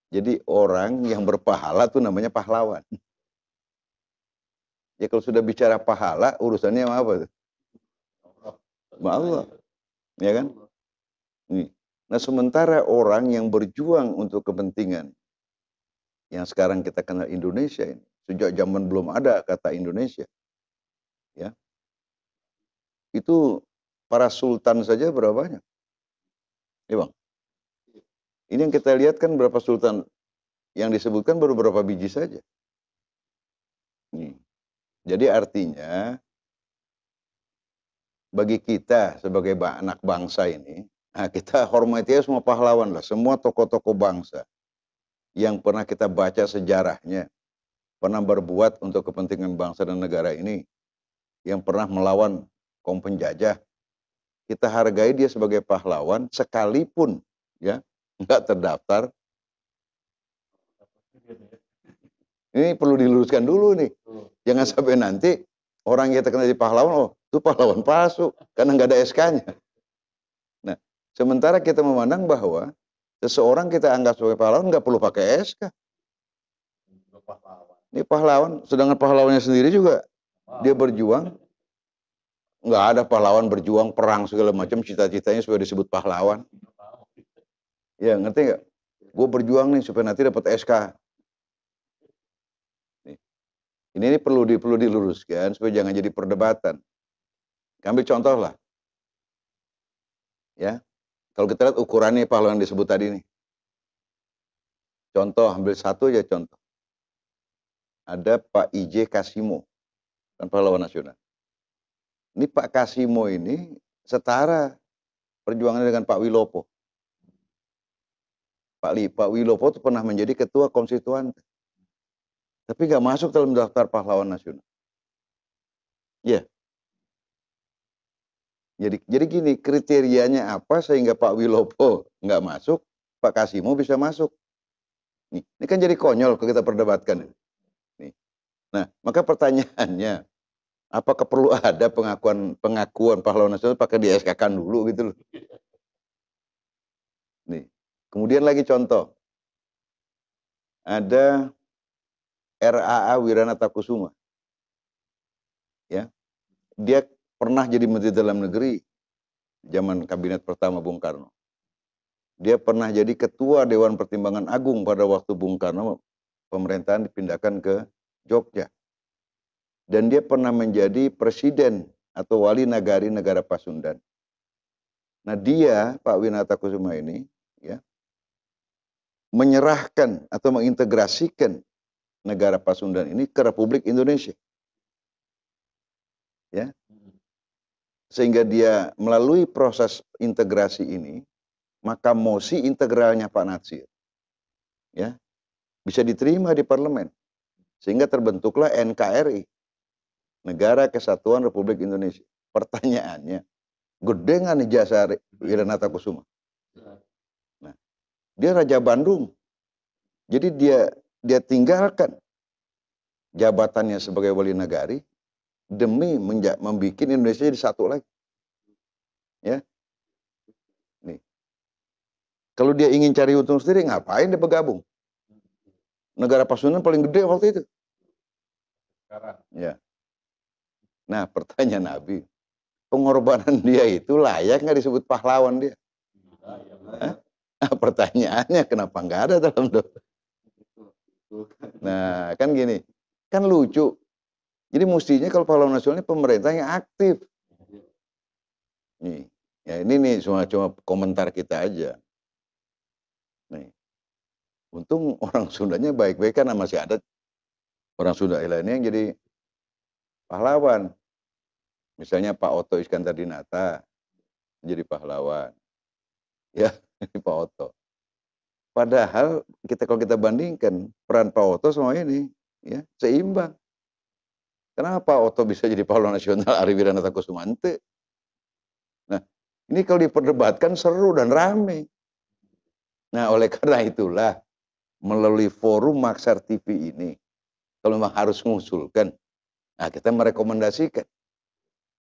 Jadi orang yang berpahala tuh namanya pahlawan. Ya kalau sudah bicara pahala, urusannya apa tuh? Allah. Ya kan? Nih. Nah, sementara orang yang berjuang untuk kepentingan yang sekarang kita kenal Indonesia ini, sejak zaman belum ada kata Indonesia. Ya. Itu para sultan saja berapa banyak? Ya, Bang. Iya. Ini yang kita lihat kan berapa sultan yang disebutkan baru berapa biji saja. Nih. Jadi artinya bagi kita sebagai anak bangsa ini, nah kita hormati ya semua pahlawan lah, semua tokoh-tokoh bangsa yang pernah kita baca sejarahnya, pernah berbuat untuk kepentingan bangsa dan negara ini, yang pernah melawan kaum penjajah, kita hargai dia sebagai pahlawan sekalipun ya nggak terdaftar. Ini perlu diluruskan dulu nih. Jangan sampai nanti orang yang terkenal di pahlawan, oh itu pahlawan palsu karena nggak ada SK-nya. Nah, sementara kita memandang bahwa seseorang kita anggap sebagai pahlawan nggak perlu pakai SK. Ini pahlawan, sedangkan pahlawannya sendiri juga pahlawan. dia berjuang. Nggak ada pahlawan berjuang perang segala macam cita-citanya sudah disebut pahlawan. Ya ngerti nggak? Gue berjuang nih supaya nanti dapat SK. Ini, ini perlu di, perlu diluruskan supaya jangan jadi perdebatan. Ambil contoh lah. Ya. Kalau kita lihat ukurannya pahlawan yang disebut tadi nih. Contoh, ambil satu aja contoh. Ada Pak IJ Kasimo, dan pahlawan nasional. Ini Pak Kasimo ini setara perjuangannya dengan Pak Wilopo. Pak, Li, Pak Wilopo itu pernah menjadi ketua konstituan. Tapi nggak masuk dalam daftar pahlawan nasional. Iya. Yeah. Jadi, jadi gini, kriterianya apa sehingga Pak Wilopo nggak masuk, Pak Kasimo bisa masuk. Nih, ini kan jadi konyol kalau kita perdebatkan. Nih. Nah, maka pertanyaannya, apakah perlu ada pengakuan pengakuan pahlawan nasional pakai di SK kan dulu gitu loh. Nih. Kemudian lagi contoh. Ada RAA Wiranata Kusuma. Ya. Dia pernah jadi Menteri Dalam Negeri zaman kabinet pertama Bung Karno. Dia pernah jadi ketua Dewan Pertimbangan Agung pada waktu Bung Karno pemerintahan dipindahkan ke Jogja. Dan dia pernah menjadi presiden atau wali nagari negara Pasundan. Nah dia Pak Winata Kusuma ini ya menyerahkan atau mengintegrasikan negara Pasundan ini ke Republik Indonesia. Ya, sehingga dia melalui proses integrasi ini maka mosi integralnya Pak Natsir ya bisa diterima di parlemen sehingga terbentuklah NKRI Negara Kesatuan Republik Indonesia pertanyaannya gede nggak nih jasa Wiranata Kusuma nah dia Raja Bandung jadi dia dia tinggalkan jabatannya sebagai wali negari demi membuat Indonesia jadi satu lagi. Ya. Nih. Kalau dia ingin cari untung sendiri, ngapain dia bergabung? Negara Pasundan paling gede waktu itu. Sekarang. Ya. Nah, pertanyaan Nabi, pengorbanan dia itu layak nggak disebut pahlawan dia? Nah, nah, pertanyaannya kenapa nggak ada dalam doa? Nah, kan gini, kan lucu jadi mestinya kalau pahlawan nasional ini pemerintah yang aktif. Nih, ya ini nih cuma-cuma komentar kita aja. Nih, untung orang Sundanya baik-baik karena masih ada orang Sunda lainnya yang jadi pahlawan. Misalnya Pak Oto Iskandar Dinata jadi pahlawan. Ya, ini Pak Oto. Padahal kita kalau kita bandingkan peran Pak Oto sama ini ya seimbang. Kenapa Oto bisa jadi pahlawan nasional Wiranata Kusumante? Nah, ini kalau diperdebatkan seru dan rame. Nah, oleh karena itulah melalui forum Maksar TV ini, kalau memang harus mengusulkan, nah kita merekomendasikan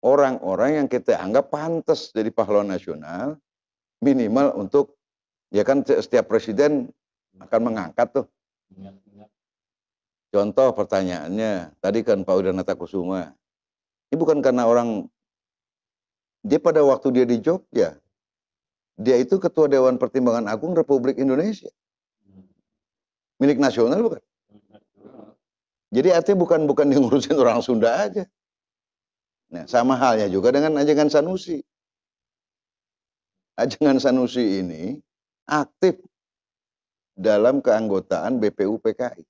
orang-orang yang kita anggap pantas jadi pahlawan nasional, minimal untuk, ya kan setiap presiden akan mengangkat tuh Contoh pertanyaannya, tadi kan Pak Udanata Kusuma. Ini bukan karena orang, dia pada waktu dia di Jogja, dia itu Ketua Dewan Pertimbangan Agung Republik Indonesia. Milik nasional bukan? Jadi artinya bukan bukan ngurusin orang Sunda aja. Nah, sama halnya juga dengan ajengan Sanusi. ajengan Sanusi ini aktif dalam keanggotaan BPUPKI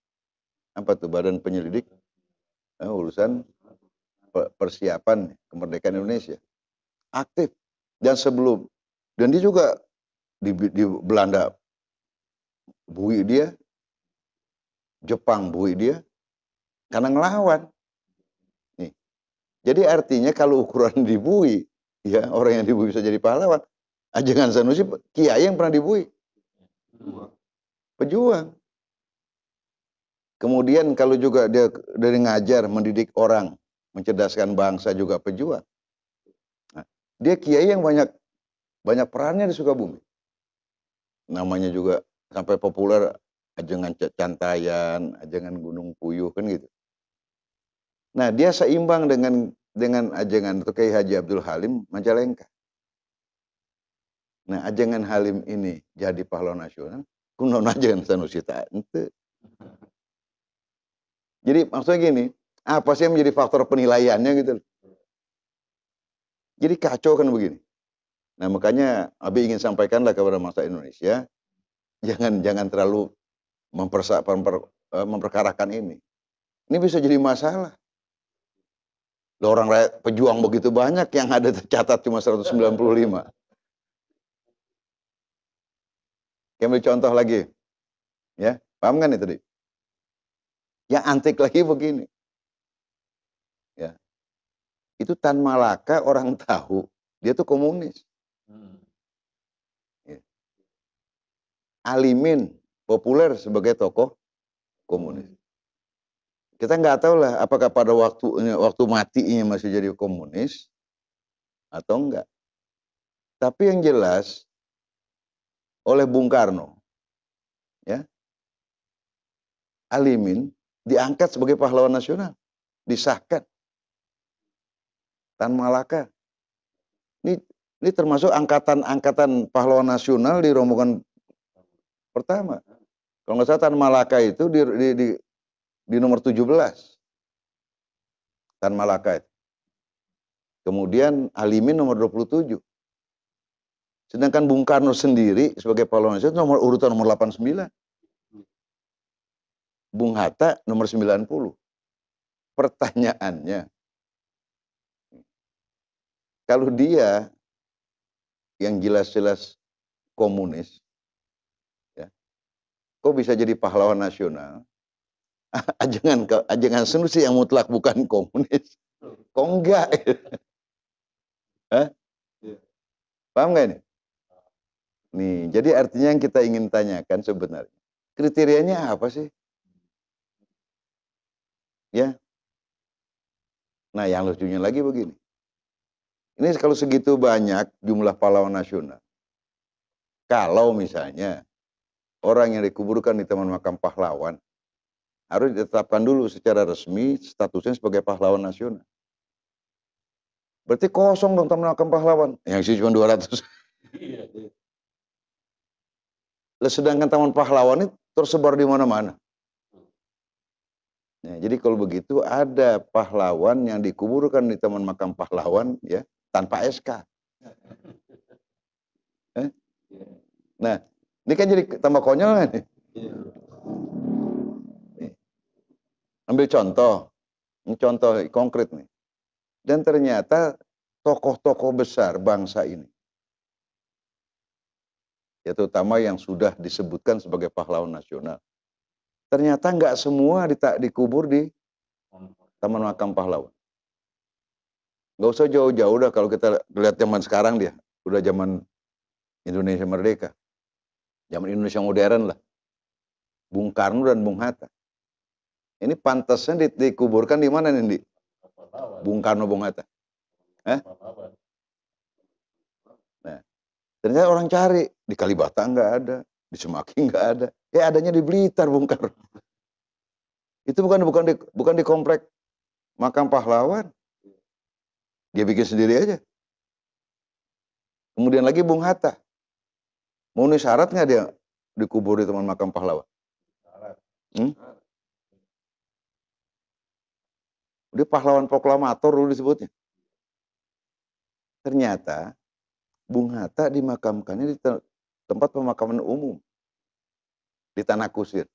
apa tuh badan penyelidik uh, urusan persiapan kemerdekaan Indonesia aktif dan sebelum dan dia juga di, di Belanda bui dia Jepang bui dia karena ngelawan nih jadi artinya kalau ukuran dibui ya orang yang dibui bisa jadi pahlawan ajengan Sanusi kiai yang pernah dibui pejuang Kemudian kalau juga dia dari ngajar, mendidik orang, mencerdaskan bangsa juga pejuang. Nah, dia kiai yang banyak banyak perannya di Sukabumi. Namanya juga sampai populer ajengan Cantayan, ajengan Gunung Puyuh kan gitu. Nah, dia seimbang dengan dengan ajengan itu Kiai Haji Abdul Halim Majalengka. Nah, ajengan Halim ini jadi pahlawan nasional, kuno ajengan Sanusi tak ente. Jadi maksudnya gini, apa sih yang menjadi faktor penilaiannya gitu Jadi kacau kan begini. Nah makanya Abi ingin sampaikanlah kepada masa Indonesia, jangan jangan terlalu mempersa, memper, eh, memperkarakan ini. Ini bisa jadi masalah. Loh orang rakyat pejuang begitu banyak yang ada tercatat cuma 195. Kita contoh lagi. Ya, paham kan itu tadi? Yang antik lagi begini. Ya. Itu Tan Malaka orang tahu, dia tuh komunis. Hmm. Ya. Alimin populer sebagai tokoh komunis. Hmm. Kita nggak tahu lah apakah pada waktu waktu matinya masih jadi komunis atau enggak. Tapi yang jelas oleh Bung Karno, ya, Alimin diangkat sebagai pahlawan nasional, disahkan. Tan Malaka. Ini ini termasuk angkatan-angkatan pahlawan nasional di rombongan pertama. Kalau nggak salah Tan Malaka itu di, di, di, di nomor 17. Tan Malaka itu. Kemudian Alimin nomor 27. Sedangkan Bung Karno sendiri sebagai pahlawan nasional nomor urutan nomor 89. Bung Hatta nomor 90. Pertanyaannya, kalau dia yang jelas-jelas komunis, ya, kok bisa jadi pahlawan nasional? Ajangan ah, ajangan ah, sih yang mutlak bukan komunis, kok enggak? Hah? Ya. Paham gak ini? Nih, jadi artinya yang kita ingin tanyakan sebenarnya kriterianya apa sih? Ya. Nah, yang lucunya lagi begini. Ini kalau segitu banyak jumlah pahlawan nasional. Kalau misalnya orang yang dikuburkan di taman makam pahlawan harus ditetapkan dulu secara resmi statusnya sebagai pahlawan nasional. Berarti kosong dong taman makam pahlawan. Yang sih cuma 200. Iya. iya. sedangkan taman pahlawan itu tersebar di mana-mana. Ya, jadi kalau begitu ada pahlawan yang dikuburkan di taman makam pahlawan ya tanpa SK. Eh? Nah, ini kan jadi tambah konyol kan? Nih. Ambil contoh, ini contoh konkret nih. Dan ternyata tokoh-tokoh besar bangsa ini, ya terutama yang sudah disebutkan sebagai pahlawan nasional, Ternyata nggak semua ditak dikubur di Taman Makam Pahlawan. Gak usah jauh-jauh dah kalau kita lihat zaman sekarang dia. Udah zaman Indonesia Merdeka. Zaman Indonesia modern lah. Bung Karno dan Bung Hatta. Ini pantasnya di, dikuburkan di mana nih, Di? Bung Karno, Bung Hatta. Eh? Nah, ternyata orang cari. Di Kalibata nggak ada. Di Semaki nggak ada. Ya adanya di Blitar, Bung Karno. Itu bukan bukan di, bukan di komplek makam pahlawan. Dia bikin sendiri aja. Kemudian lagi Bung Hatta. mau syarat nggak dia dikubur di teman makam pahlawan? Hmm? Dia pahlawan proklamator dulu disebutnya. Ternyata Bung Hatta dimakamkannya di tempat pemakaman umum di tanah kusir.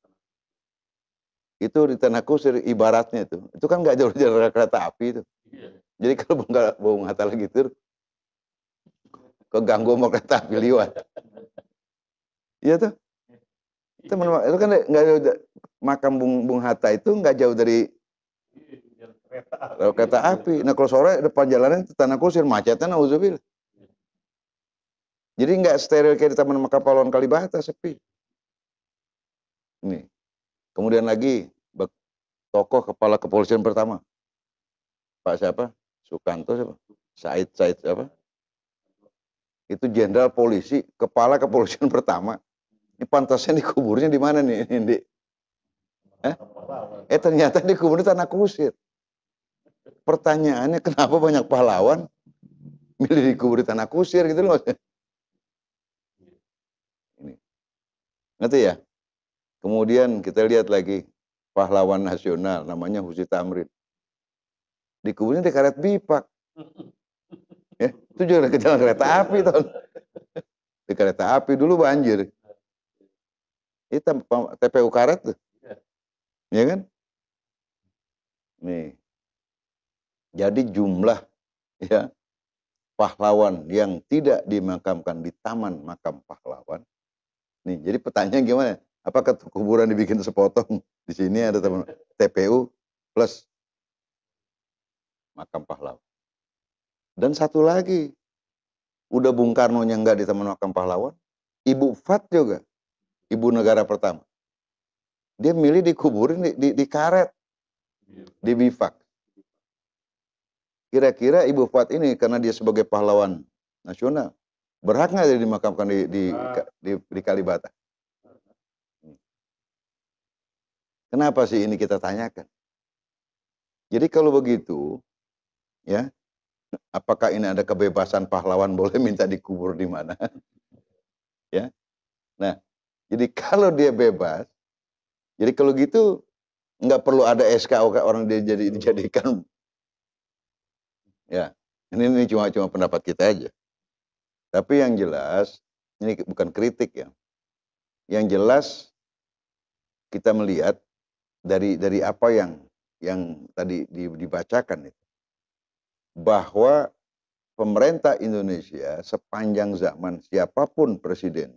Itu di tanah kusir ibaratnya itu. Itu kan nggak jauh-jauh dari kereta api itu. Iya. Jadi kalau nggak Bung Hatta lagi tur, keganggu mau kereta api liwat. Iya tuh. Itu, iya. itu kan nggak jauh makam Bung, Bung Hatta itu nggak jauh dari iya, kereta api. kereta api. Nah kalau sore depan jalanan tanah kusir macetnya nah nauzubillah. Jadi nggak steril kayak di Taman Makam Pahlawan Kalibata sepi. Ini. Kemudian lagi tokoh kepala kepolisian pertama. Pak siapa? Sukanto siapa? Said Said siapa? Itu jenderal polisi, kepala kepolisian pertama. Ini pantasnya dikuburnya di mana nih, Indi? Eh? eh ternyata dikubur di tanah kusir. Pertanyaannya kenapa banyak pahlawan milih dikubur di tanah kusir gitu loh. Ini. Ngerti ya? Kemudian kita lihat lagi pahlawan nasional namanya Husi Tamrin. Dikuburnya di karet bipak. Ya, itu juga ke jalan kereta api tahun. Di kereta api dulu banjir. Itu TPU karet tuh. Iya. iya kan? Nih. Jadi jumlah ya pahlawan yang tidak dimakamkan di taman makam pahlawan. Nih, jadi pertanyaan gimana? apakah kuburan dibikin sepotong di sini ada teman TPU plus makam pahlawan dan satu lagi udah Bung Karno nya nggak di teman makam pahlawan Ibu Fat juga ibu negara pertama dia milih dikuburin di, di, di karet di bivak kira-kira Ibu Fat ini karena dia sebagai pahlawan nasional berhak nggak dia dimakamkan di di, di, di Kalibata? Kenapa sih ini kita tanyakan? Jadi kalau begitu, ya, apakah ini ada kebebasan pahlawan boleh minta dikubur di mana? ya. Nah, jadi kalau dia bebas, jadi kalau gitu nggak perlu ada SK orang dia jadi dijadikan. Ya, ini ini cuma cuma pendapat kita aja. Tapi yang jelas ini bukan kritik ya. Yang jelas kita melihat dari dari apa yang yang tadi dibacakan itu bahwa pemerintah Indonesia sepanjang zaman siapapun presiden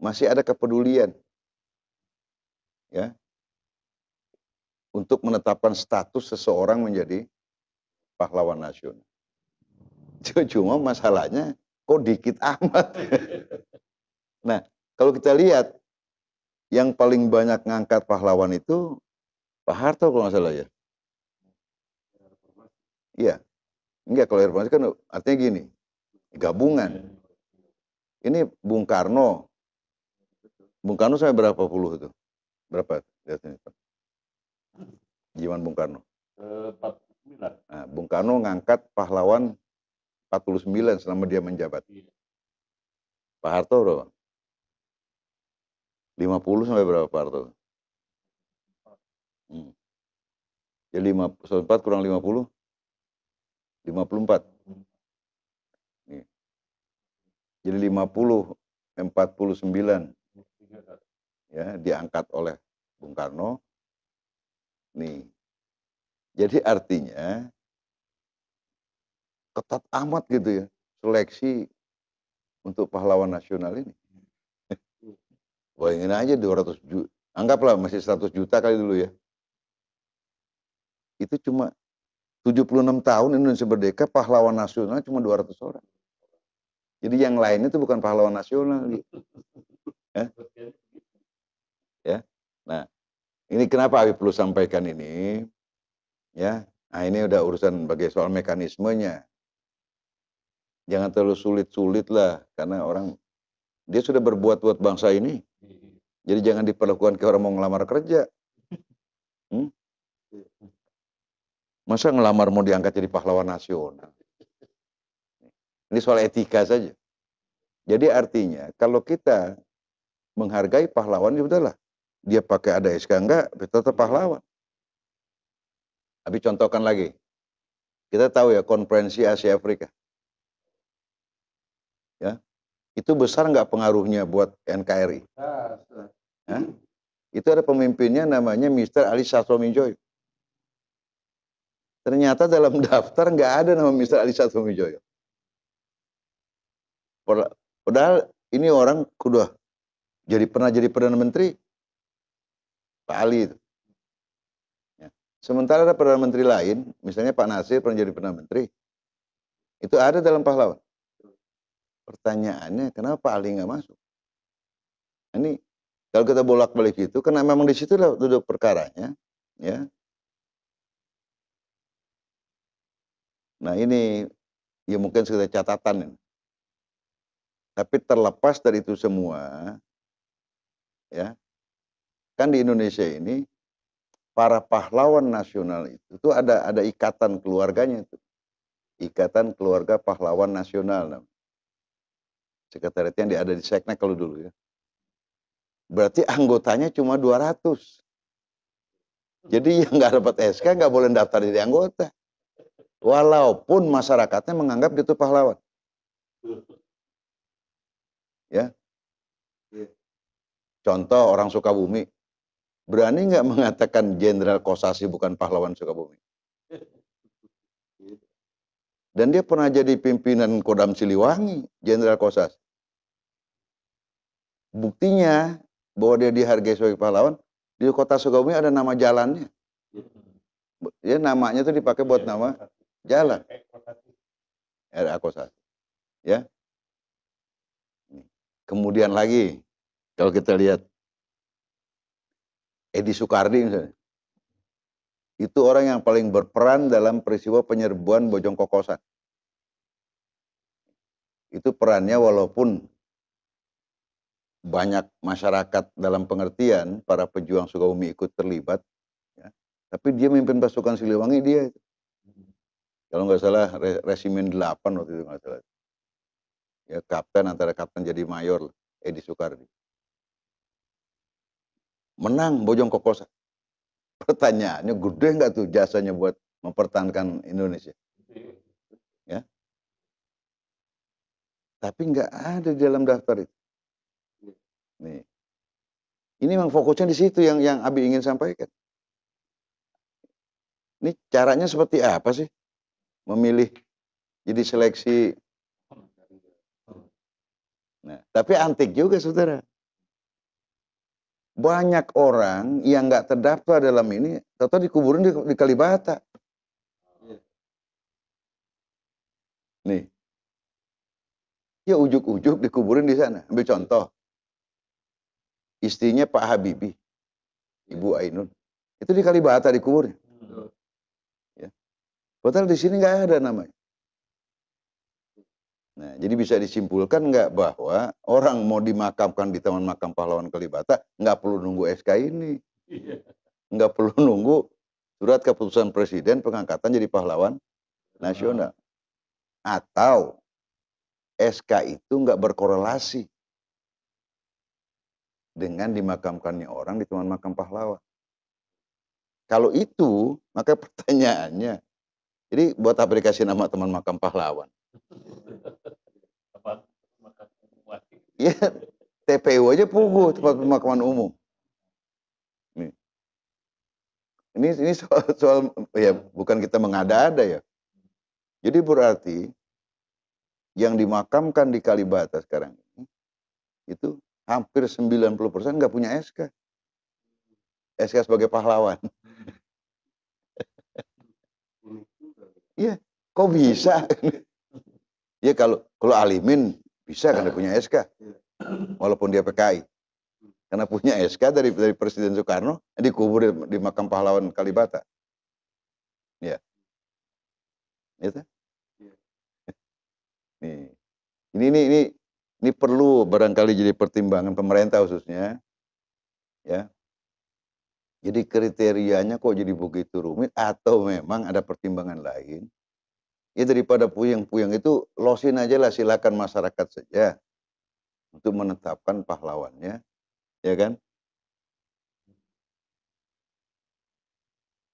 masih ada kepedulian ya untuk menetapkan status seseorang menjadi pahlawan nasional. Cuma masalahnya kok dikit amat. nah, kalau kita lihat yang paling banyak ngangkat pahlawan itu Pak Harto kalau nggak salah ya. Iya. Enggak kalau reformasi kan artinya gini, gabungan. Ini Bung Karno. Bung Karno sampai berapa puluh itu? Berapa? Lihat ini Pak. Jiwan Bung Karno. 49. Nah, Bung Karno ngangkat pahlawan 49 selama dia menjabat. Pak Harto berapa? 50 sampai berapa parto? Arto? Hmm. Ya 5, 4 kurang 50? 54. Nih. Jadi 50, 49 eh, ya diangkat oleh Bung Karno. Nih. Jadi artinya ketat amat gitu ya seleksi untuk pahlawan nasional ini. Bayangin aja 200 juta, anggaplah masih 100 juta kali dulu ya. Itu cuma 76 tahun Indonesia berdeka, pahlawan nasional cuma 200 orang. Jadi yang lainnya itu bukan pahlawan nasional. Ya. ya. Nah, ini kenapa Abi perlu sampaikan ini? Ya, nah ini udah urusan bagi soal mekanismenya. Jangan terlalu sulit-sulit lah, karena orang dia sudah berbuat buat bangsa ini. Jadi jangan diperlakukan kayak orang mau ngelamar kerja. Hmm? Masa ngelamar mau diangkat jadi pahlawan nasional? Ini soal etika saja. Jadi artinya kalau kita menghargai pahlawan ya udahlah. Dia pakai ada SK enggak, tetap pahlawan. Tapi contohkan lagi. Kita tahu ya konferensi Asia Afrika. Ya. Itu besar enggak pengaruhnya buat NKRI? Itu ada pemimpinnya namanya Mr. Ali Sastromijoyo. Ternyata dalam daftar nggak ada nama Mr. Ali Sastromijoyo. Padahal ini orang sudah jadi pernah jadi perdana menteri Pak Ali itu. Ya. Sementara ada perdana menteri lain, misalnya Pak Nasir pernah jadi perdana menteri, itu ada dalam pahlawan. Pertanyaannya, kenapa Pak Ali nggak masuk? Ini kalau kita bolak-balik itu, karena memang di situ duduk perkaranya, ya. Nah ini ya mungkin sekedar catatan. Tapi terlepas dari itu semua, ya kan di Indonesia ini para pahlawan nasional itu, itu ada ada ikatan keluarganya itu, ikatan keluarga pahlawan nasional. Sekretariatnya ada di Seknek kalau dulu ya Berarti anggotanya cuma 200. Jadi yang nggak dapat SK nggak boleh daftar jadi anggota. Walaupun masyarakatnya menganggap itu pahlawan. Ya. Contoh orang Sukabumi. Berani nggak mengatakan Jenderal Kosasi bukan pahlawan Sukabumi? Dan dia pernah jadi pimpinan Kodam Siliwangi, Jenderal Kosasi. Buktinya bahwa dia dihargai sebagai pahlawan di kota Sukabumi ada nama jalannya ya namanya itu dipakai buat nama jalan RA eh, Kosasi ya kemudian lagi kalau kita lihat Edi Sukardi misalnya itu orang yang paling berperan dalam peristiwa penyerbuan Bojong Kokosan itu perannya walaupun banyak masyarakat dalam pengertian para pejuang Sukabumi ikut terlibat. Ya. Tapi dia memimpin pasukan Siliwangi dia. Kalau nggak salah resimen 8 waktu itu nggak salah. Ya kapten antara kapten jadi mayor Edi Soekardi. Menang Bojong Kokosa. Pertanyaannya gede nggak tuh jasanya buat mempertahankan Indonesia? Ya. Tapi nggak ada di dalam daftar itu. Nih. Ini memang fokusnya di situ yang yang Abi ingin sampaikan. Ini caranya seperti apa sih? Memilih jadi seleksi. Nah, tapi antik juga saudara. Banyak orang yang nggak terdaftar dalam ini, atau dikuburin di, di Kalibata. Nih, ya ujuk-ujuk dikuburin di sana. Ambil contoh, istrinya Pak Habibie, Ibu iya. Ainun. Itu di Kalibata di kuburnya. Ya. Padahal di sini nggak ada namanya. Nah, jadi bisa disimpulkan nggak bahwa orang mau dimakamkan di Taman Makam Pahlawan Kalibata nggak perlu nunggu SK ini, iya. nggak perlu nunggu surat keputusan presiden pengangkatan jadi pahlawan nasional ah. atau SK itu nggak berkorelasi dengan dimakamkannya orang di taman makam pahlawan. Kalau itu, maka pertanyaannya, jadi buat aplikasi nama teman makam pahlawan. ya TPU aja pugu tempat pemakaman umum. Ini ini soal, soal ya bukan kita mengada-ada ya. Jadi berarti yang dimakamkan di Kalibata sekarang ini itu hampir 90% nggak punya SK. SK sebagai pahlawan. Iya, kok bisa? Iya kalau kalau alimin bisa karena punya SK, walaupun dia PKI. Karena punya SK dari dari Presiden Soekarno dikubur di, di makam pahlawan Kalibata. Iya. itu. Iya Nih. Ini ini ini ini perlu barangkali jadi pertimbangan pemerintah khususnya. Ya. Jadi kriterianya kok jadi begitu rumit atau memang ada pertimbangan lain? Ya daripada puyeng-puyeng itu losin aja lah silakan masyarakat saja untuk menetapkan pahlawannya, ya kan?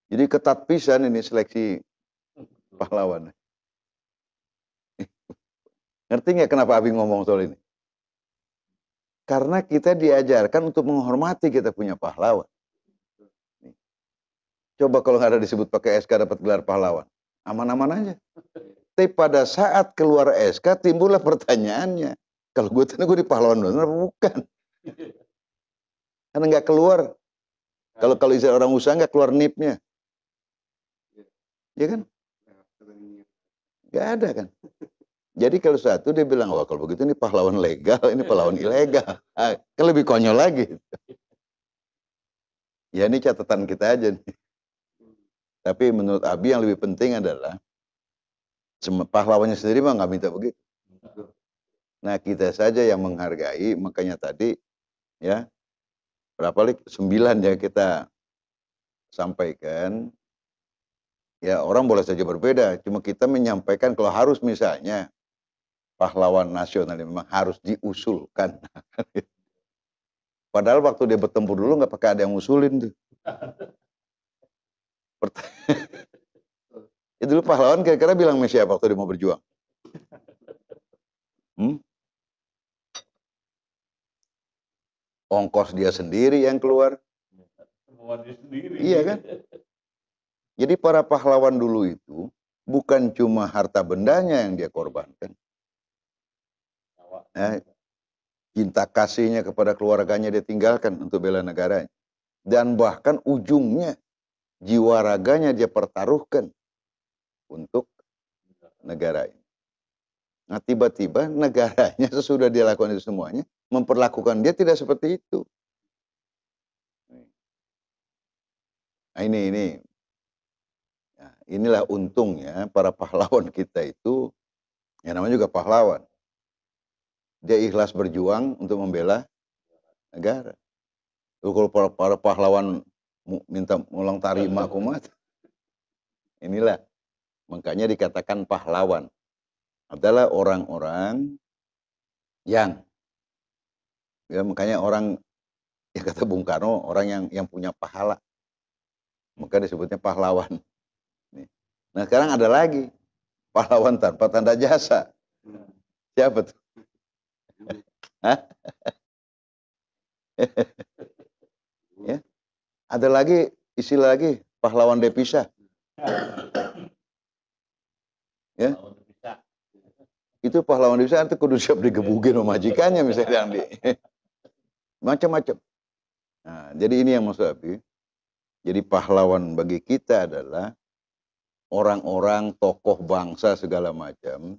Jadi ketat pisan ini seleksi pahlawan. Ngerti nggak kenapa Abi ngomong soal ini? Karena kita diajarkan untuk menghormati kita punya pahlawan. Coba kalau nggak ada disebut pakai SK dapat gelar pahlawan. Aman-aman aja. Tapi pada saat keluar SK timbullah pertanyaannya. Kalau gue tanya gue di pahlawan benar bukan? Karena nggak keluar. Kalau kalau istilah orang usaha nggak keluar nipnya. Iya kan? Gak ada kan? Jadi kalau satu dia bilang, wah kalau begitu ini pahlawan legal, ini pahlawan ilegal. Ah, kan lebih konyol lagi. Ya ini catatan kita aja nih. Tapi menurut Abi yang lebih penting adalah pahlawannya sendiri mah nggak minta begitu. Nah kita saja yang menghargai, makanya tadi ya berapa lagi sembilan ya kita sampaikan. Ya orang boleh saja berbeda, cuma kita menyampaikan kalau harus misalnya pahlawan nasional yang memang harus diusulkan. Padahal waktu dia bertempur dulu nggak pakai ada yang usulin tuh. itu dulu pahlawan kira-kira bilang sama siapa waktu dia mau berjuang? Hmm? Ongkos dia sendiri yang keluar. Iya kan? Jadi para pahlawan dulu itu bukan cuma harta bendanya yang dia korbankan, Eh, cinta kasihnya kepada keluarganya dia tinggalkan untuk bela negaranya. Dan bahkan ujungnya jiwa raganya dia pertaruhkan untuk negara ini. Nah tiba-tiba negaranya sesudah dia lakukan itu semuanya, memperlakukan dia tidak seperti itu. Nah ini, ini. Nah, inilah untungnya para pahlawan kita itu, yang namanya juga pahlawan dia ikhlas berjuang untuk membela negara. Kalau para, para pahlawan minta ulang tari makumat. Inilah. Makanya dikatakan pahlawan. Adalah orang-orang yang ya makanya orang ya kata Bung Karno orang yang yang punya pahala maka disebutnya pahlawan nah sekarang ada lagi pahlawan tanpa tanda jasa hmm. siapa tuh ya. Ada lagi istilah lagi pahlawan depisa, ya. Itu pahlawan depisa itu kudu siap digebukin sama majikannya misalnya yang di Macam-macam. Nah, jadi ini yang maksud Abi. Jadi pahlawan bagi kita adalah orang-orang tokoh bangsa segala macam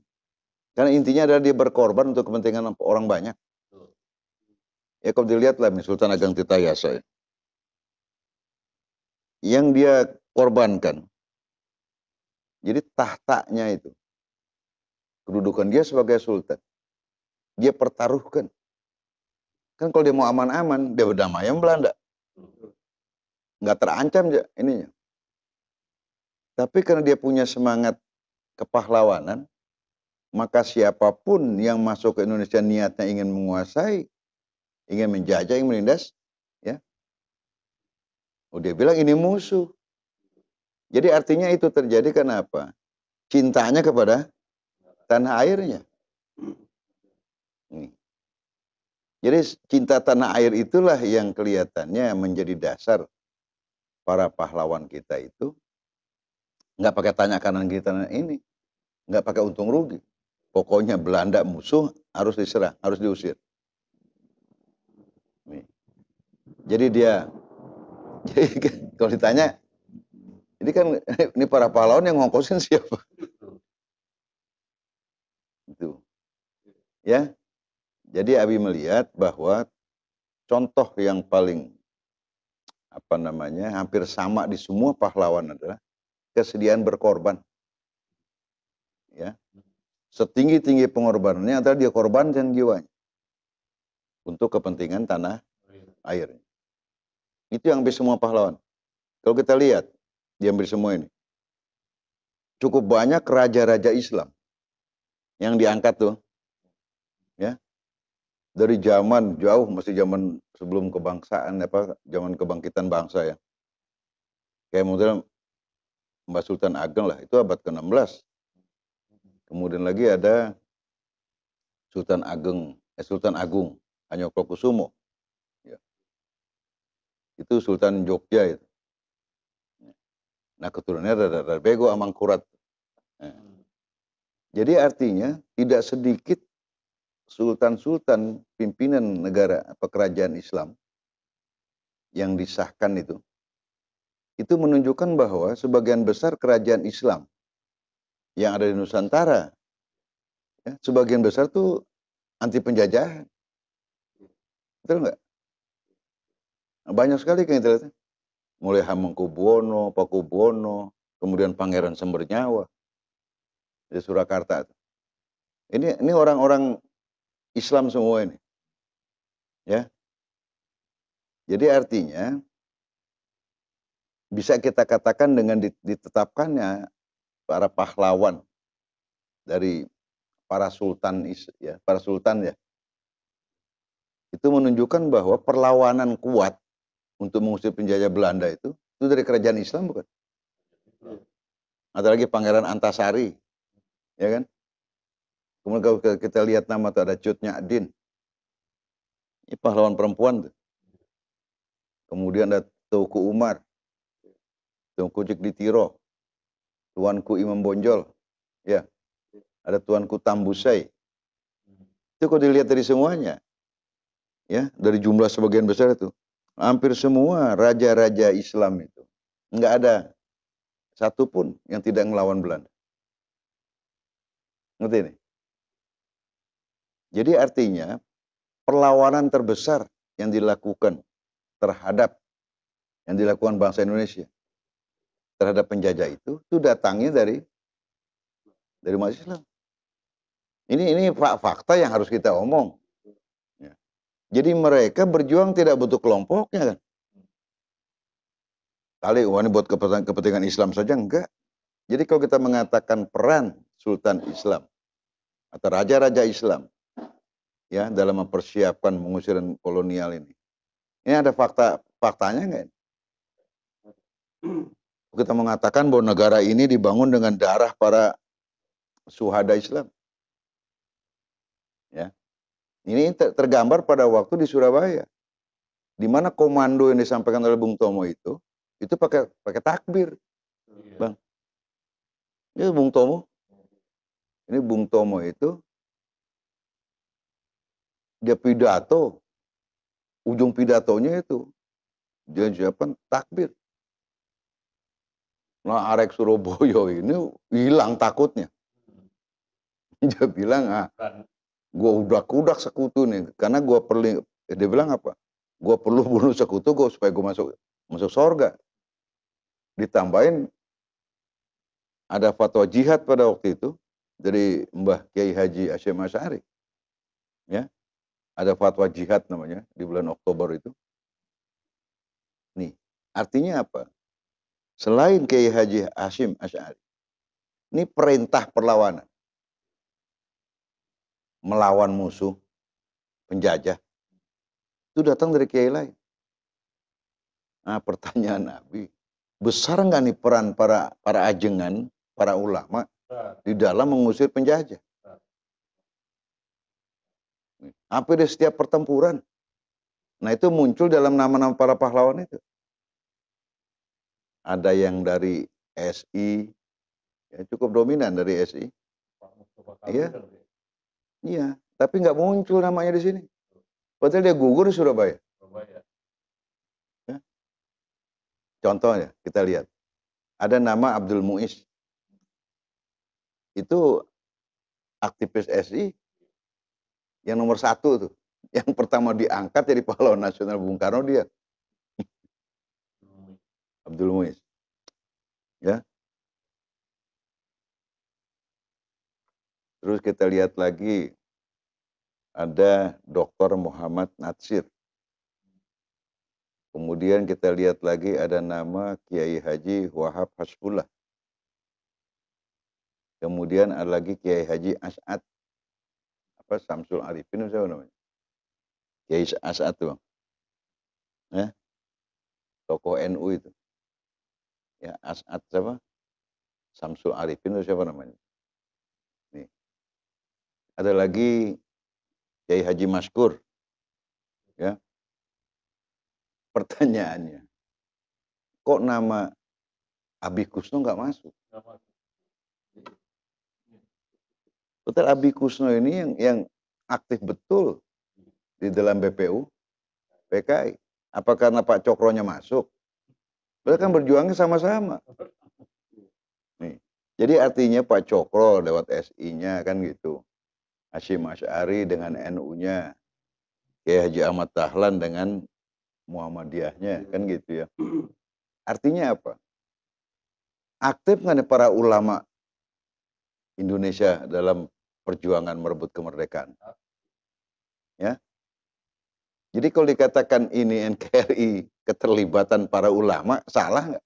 karena intinya adalah dia berkorban untuk kepentingan orang banyak. Ya kalau dilihat dilihatlah Sultan Ageng Tirtayasa ya. yang dia korbankan. Jadi tahtanya itu, kedudukan dia sebagai sultan, dia pertaruhkan. Kan kalau dia mau aman-aman, dia berdamai yang Belanda. Nggak terancam aja ininya. Tapi karena dia punya semangat kepahlawanan, maka siapapun yang masuk ke Indonesia niatnya ingin menguasai, ingin menjajah, ingin menindas, ya. Oh dia bilang ini musuh. Jadi artinya itu terjadi karena apa? Cintanya kepada tanah airnya. Nih. Jadi cinta tanah air itulah yang kelihatannya menjadi dasar para pahlawan kita itu nggak pakai tanya kanan kiri tanah ini, nggak pakai untung rugi. Pokoknya Belanda musuh harus diserah harus diusir. Jadi dia, jadi kan kalau ditanya, ini kan ini para pahlawan yang ngongkosin siapa? Itu. Ya. Jadi Abi melihat bahwa contoh yang paling apa namanya hampir sama di semua pahlawan adalah kesediaan berkorban. Ya setinggi-tinggi pengorbanannya adalah dia korbankan jiwanya untuk kepentingan tanah airnya. Itu yang hampir semua pahlawan. Kalau kita lihat, dia hampir semua ini. Cukup banyak raja-raja Islam yang diangkat tuh. Ya. Dari zaman jauh, masih zaman sebelum kebangsaan apa zaman kebangkitan bangsa ya. Kayak model Mbak Sultan Ageng lah, itu abad ke-16. Kemudian lagi ada Sultan Ageng, eh, Sultan Agung, Hanyokrokusumo. Ya. Itu Sultan Jogja itu. Ya. Nah keturunannya ada rada bego amangkurat. Nah. Ya. Jadi artinya tidak sedikit sultan-sultan pimpinan negara apa Islam yang disahkan itu itu menunjukkan bahwa sebagian besar kerajaan Islam yang ada di Nusantara. Ya, sebagian besar tuh anti penjajah, Betul nggak? Nah, banyak sekali kan kita gitu, lihat. Mulai Hamengkubuwono, Pakubuwono, kemudian Pangeran Sembernyawa di Surakarta. Ini ini orang-orang Islam semua ini. Ya. Jadi artinya bisa kita katakan dengan ditetapkannya para pahlawan dari para sultan ya, para sultan ya. Itu menunjukkan bahwa perlawanan kuat untuk mengusir penjajah Belanda itu itu dari kerajaan Islam bukan? Ada lagi Pangeran Antasari, ya kan? Kemudian kalau kita lihat nama tuh ada Cut Adin, Ini pahlawan perempuan tuh. Kemudian ada Tuku Umar, Tuku Cik Ditiro, Tuanku Imam Bonjol, ya. Ada Tuanku Tambusai. Itu kok dilihat dari semuanya, ya dari jumlah sebagian besar itu, hampir semua raja-raja Islam itu nggak ada satu pun yang tidak melawan Belanda. Ngerti ini? Jadi artinya perlawanan terbesar yang dilakukan terhadap yang dilakukan bangsa Indonesia terhadap penjajah itu itu datangnya dari dari umat Islam. Ini ini fakta yang harus kita omong. Ya. Jadi mereka berjuang tidak butuh kelompoknya kan? Kali ini buat kepentingan, Islam saja enggak. Jadi kalau kita mengatakan peran Sultan Islam atau raja-raja Islam ya dalam mempersiapkan pengusiran kolonial ini, ini ada fakta faktanya enggak? kita mengatakan bahwa negara ini dibangun dengan darah para suhada Islam. Ya. Ini tergambar pada waktu di Surabaya. Di mana komando yang disampaikan oleh Bung Tomo itu, itu pakai pakai takbir. Iya. Bang. Ini Bung Tomo. Ini Bung Tomo itu dia pidato. Ujung pidatonya itu dia ucapan takbir. Nah, arek Surabaya ini hilang takutnya. Dia bilang, ah, gue udah kudak sekutu nih, karena gue perlu, eh, dia bilang apa? Gue perlu bunuh sekutu gue supaya gue masuk masuk sorga. Ditambahin ada fatwa jihad pada waktu itu dari Mbah Kiai Haji Asyem Asyari. Ya, ada fatwa jihad namanya di bulan Oktober itu. Nih, artinya apa? Selain Kiai Haji Hashim Asy'ari. Ini perintah perlawanan. Melawan musuh, penjajah. Itu datang dari kiai lain. Nah, pertanyaan Nabi, besar nggak nih peran para para ajengan, para ulama di dalam mengusir penjajah? Apa di setiap pertempuran? Nah itu muncul dalam nama-nama para pahlawan itu ada yang dari SI, ya cukup dominan dari SI. Iya, kan iya, tapi nggak muncul namanya di sini. Padahal dia gugur di Surabaya. Surabaya. Ya. Contohnya kita lihat, ada nama Abdul Muiz. Itu aktivis SI yang nomor satu tuh, yang pertama diangkat jadi pahlawan nasional Bung Karno dia. Abdul Muiz. Ya. Terus kita lihat lagi ada Dr. Muhammad Natsir. Kemudian kita lihat lagi ada nama Kiai Haji Wahab Hasbullah. Kemudian ada lagi Kiai Haji As'ad. Apa Samsul Arifin siapa namanya? Kiai As'ad tuh. Ya. Tokoh NU itu ya As'ad siapa? Samsul Arifin itu siapa namanya? Nih. Ada lagi Kiai Haji Maskur. Ya. Pertanyaannya, kok nama Abi Kusno nggak masuk? Betul Abi Kusno ini yang yang aktif betul di dalam BPU PKI. Apa karena Pak Cokronya masuk? Mereka kan berjuangnya sama-sama. Nih. Jadi artinya Pak Cokro lewat SI-nya kan gitu. Hashim Asyari dengan NU-nya. Kiai Haji Ahmad Tahlan dengan Muhammadiyahnya kan gitu ya. Artinya apa? Aktif nggak kan para ulama Indonesia dalam perjuangan merebut kemerdekaan? Ya. Jadi kalau dikatakan ini NKRI keterlibatan para ulama salah nggak?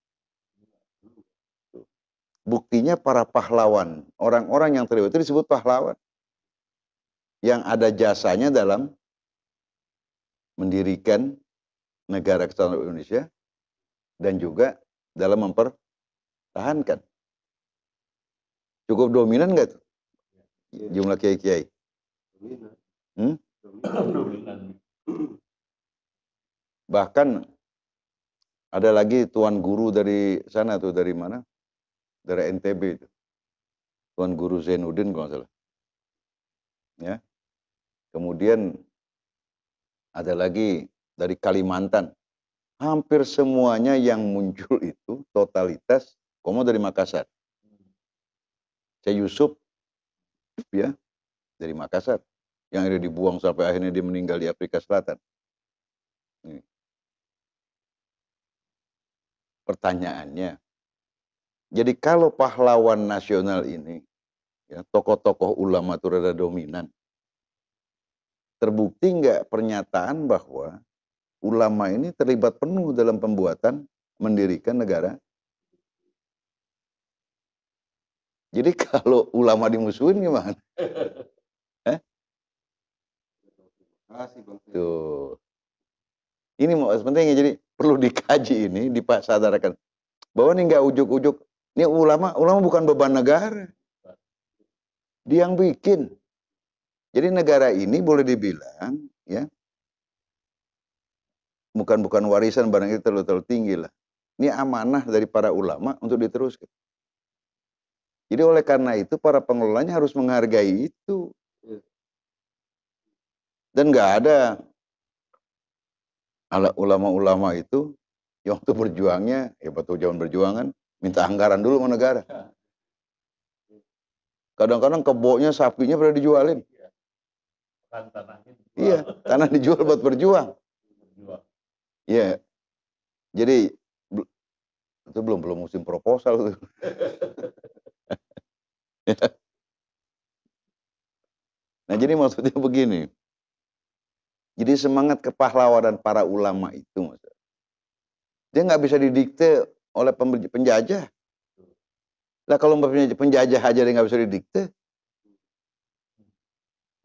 Buktinya para pahlawan, orang-orang yang terlibat itu disebut pahlawan. Yang ada jasanya dalam mendirikan negara kesatuan Indonesia dan juga dalam mempertahankan. Cukup dominan nggak tuh jumlah kiai-kiai? Hmm? Bahkan ada lagi tuan guru dari sana tuh dari mana? Dari NTB itu. Tuan guru Zainuddin kalau salah. Ya. Kemudian ada lagi dari Kalimantan. Hampir semuanya yang muncul itu totalitas komo dari Makassar. Saya Yusuf ya dari Makassar yang ada dibuang sampai akhirnya dia meninggal di Afrika Selatan. Ini pertanyaannya. Jadi kalau pahlawan nasional ini, ya, tokoh-tokoh ulama itu rada dominan, terbukti nggak pernyataan bahwa ulama ini terlibat penuh dalam pembuatan mendirikan negara? Jadi kalau ulama dimusuhin gimana? eh? Tuh. Ini mau pentingnya jadi perlu dikaji ini sadarkan bahwa ini nggak ujuk-ujuk ini ulama ulama bukan beban negara dia yang bikin jadi negara ini boleh dibilang ya bukan bukan warisan barang itu terlalu terlalu tinggi lah ini amanah dari para ulama untuk diteruskan jadi oleh karena itu para pengelolanya harus menghargai itu iya. dan nggak ada ala ulama-ulama itu yang waktu berjuangnya, ya waktu zaman berjuangan, minta anggaran dulu sama negara. Kadang-kadang keboknya, sapinya pada dijualin. Iya, tanah dijual buat berjuang. Iya. Jadi itu belum belum musim proposal tuh. nah, jadi maksudnya begini. Jadi semangat kepahlawanan para ulama itu. Dia nggak bisa didikte oleh penjajah. Lah kalau penjajah aja dia nggak bisa didikte.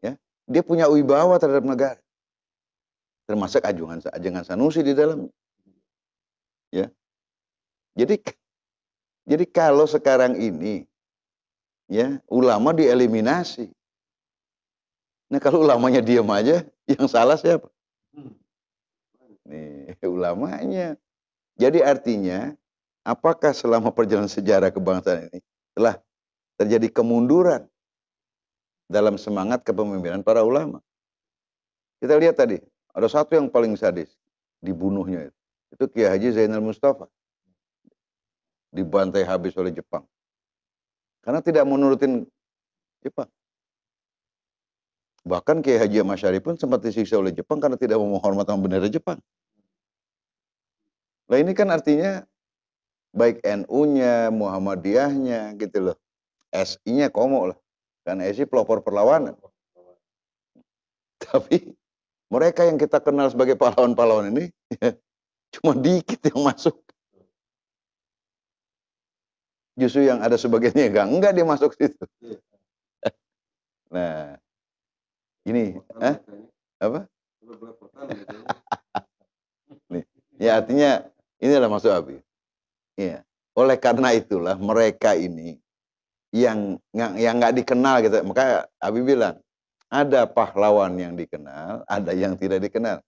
Ya, dia punya wibawa terhadap negara. Termasuk ajungan ajengan Sanusi di dalam. Ya. Jadi jadi kalau sekarang ini ya ulama dieliminasi. Nah kalau ulamanya diam aja, yang salah siapa? Hmm. Nih, ulamanya. Jadi artinya, apakah selama perjalanan sejarah kebangsaan ini telah terjadi kemunduran dalam semangat kepemimpinan para ulama? Kita lihat tadi, ada satu yang paling sadis, dibunuhnya itu. Itu Kiai Haji Zainal Mustafa. Dibantai habis oleh Jepang. Karena tidak menurutin Jepang. Bahkan Kiai Haji Masyari pun sempat disiksa oleh Jepang karena tidak mau menghormati bendera Jepang. Nah ini kan artinya baik NU-nya, Muhammadiyahnya gitu loh. SI-nya komo lah. Karena SI pelopor perlawanan. Tapi mereka yang kita kenal sebagai pahlawan-pahlawan ini ya, cuma dikit yang masuk. Justru yang ada sebagiannya enggak, enggak dia masuk situ. Nah, ini eh? apa Nih. ya artinya ini adalah masuk Abi ya oleh karena itulah mereka ini yang yang nggak dikenal gitu maka Abi bilang ada pahlawan yang dikenal ada yang tidak dikenal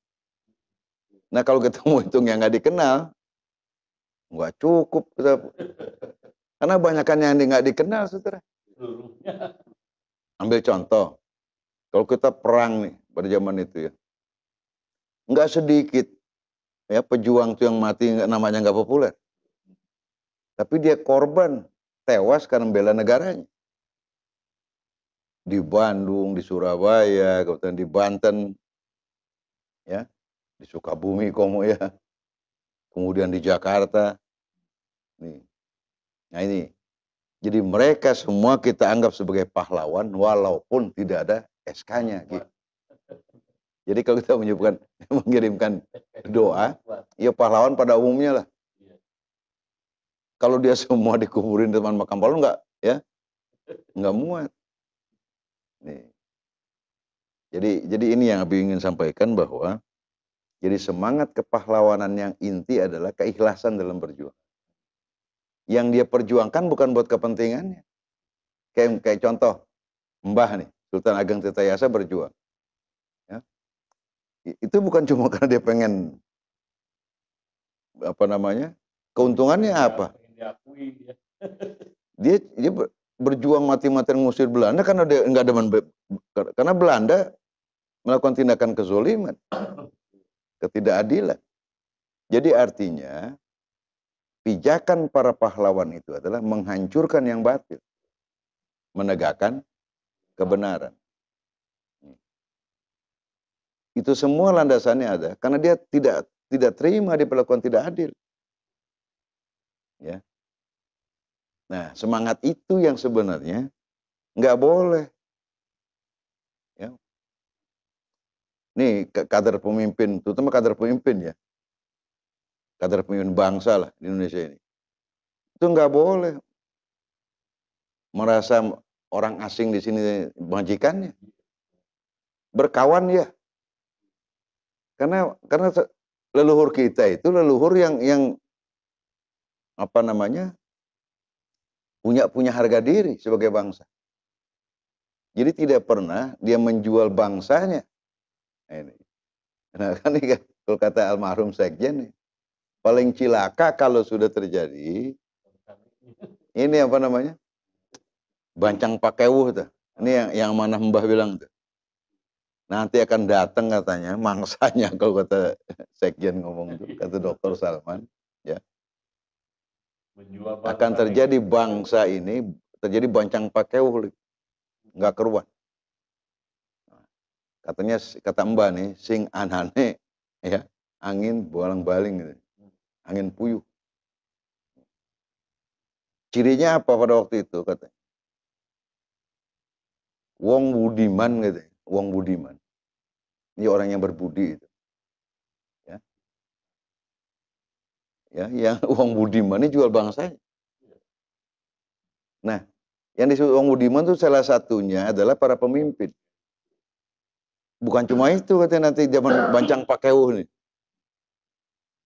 nah kalau ketemu itu yang nggak dikenal nggak cukup karena banyakkan yang nggak dikenal saudara ambil contoh kalau kita perang nih pada zaman itu ya. Nggak sedikit ya pejuang tuh yang mati namanya nggak populer. Tapi dia korban tewas karena membela negaranya. Di Bandung, di Surabaya, kemudian di Banten, ya, di Sukabumi komo ya, kemudian di Jakarta. Nih. Nah ini, jadi mereka semua kita anggap sebagai pahlawan walaupun tidak ada SK-nya. Jadi kalau kita menyebutkan mengirimkan doa, ya pahlawan pada umumnya lah. Iya. Kalau dia semua dikuburin di depan makam pahlawan enggak ya? nggak muat. Nih. Jadi jadi ini yang Abi ingin sampaikan bahwa jadi semangat kepahlawanan yang inti adalah keikhlasan dalam berjuang. Yang dia perjuangkan bukan buat kepentingannya. Kayak kayak contoh Mbah nih. Sultan Ageng Tirtayasa berjuang. Ya. Itu bukan cuma karena dia pengen apa namanya? Keuntungannya apa? Dia dia berjuang mati-matian ngusir Belanda karena dia nggak demen karena Belanda melakukan tindakan kezoliman, ketidakadilan. Jadi artinya pijakan para pahlawan itu adalah menghancurkan yang batil, menegakkan kebenaran. Itu semua landasannya ada karena dia tidak tidak terima diperlakukan tidak adil. Ya. Nah, semangat itu yang sebenarnya nggak boleh. Ya. Nih kader pemimpin, terutama kader pemimpin ya, kader pemimpin bangsa lah di Indonesia ini. Itu nggak boleh merasa Orang asing di sini majikannya. Berkawan ya. Karena karena leluhur kita itu leluhur yang yang apa namanya? punya punya harga diri sebagai bangsa. Jadi tidak pernah dia menjual bangsanya. Ini. Nah, kan ini kan kalau kata almarhum sekjen nih, paling cilaka kalau sudah terjadi ini apa namanya? Bancang pakai wuh tuh. Ini yang, yang mana Mbah bilang tuh. Nanti akan datang katanya mangsanya kalau kata sekjen ngomong tuh, kata Dokter Salman, ya. akan terjadi bangsa ini terjadi bancang pakai wuh, nggak keruan. Katanya kata Mbah nih, sing anane ya angin bolang-baling gitu. Angin puyuh. Cirinya apa pada waktu itu katanya? Wong budiman gitu, wong budiman. Ini orang yang berbudi itu. Ya. Ya, yang wong budiman ini jual bangsa. Nah, yang disebut wong budiman itu salah satunya adalah para pemimpin. Bukan cuma itu katanya nanti zaman bancang pakai nih.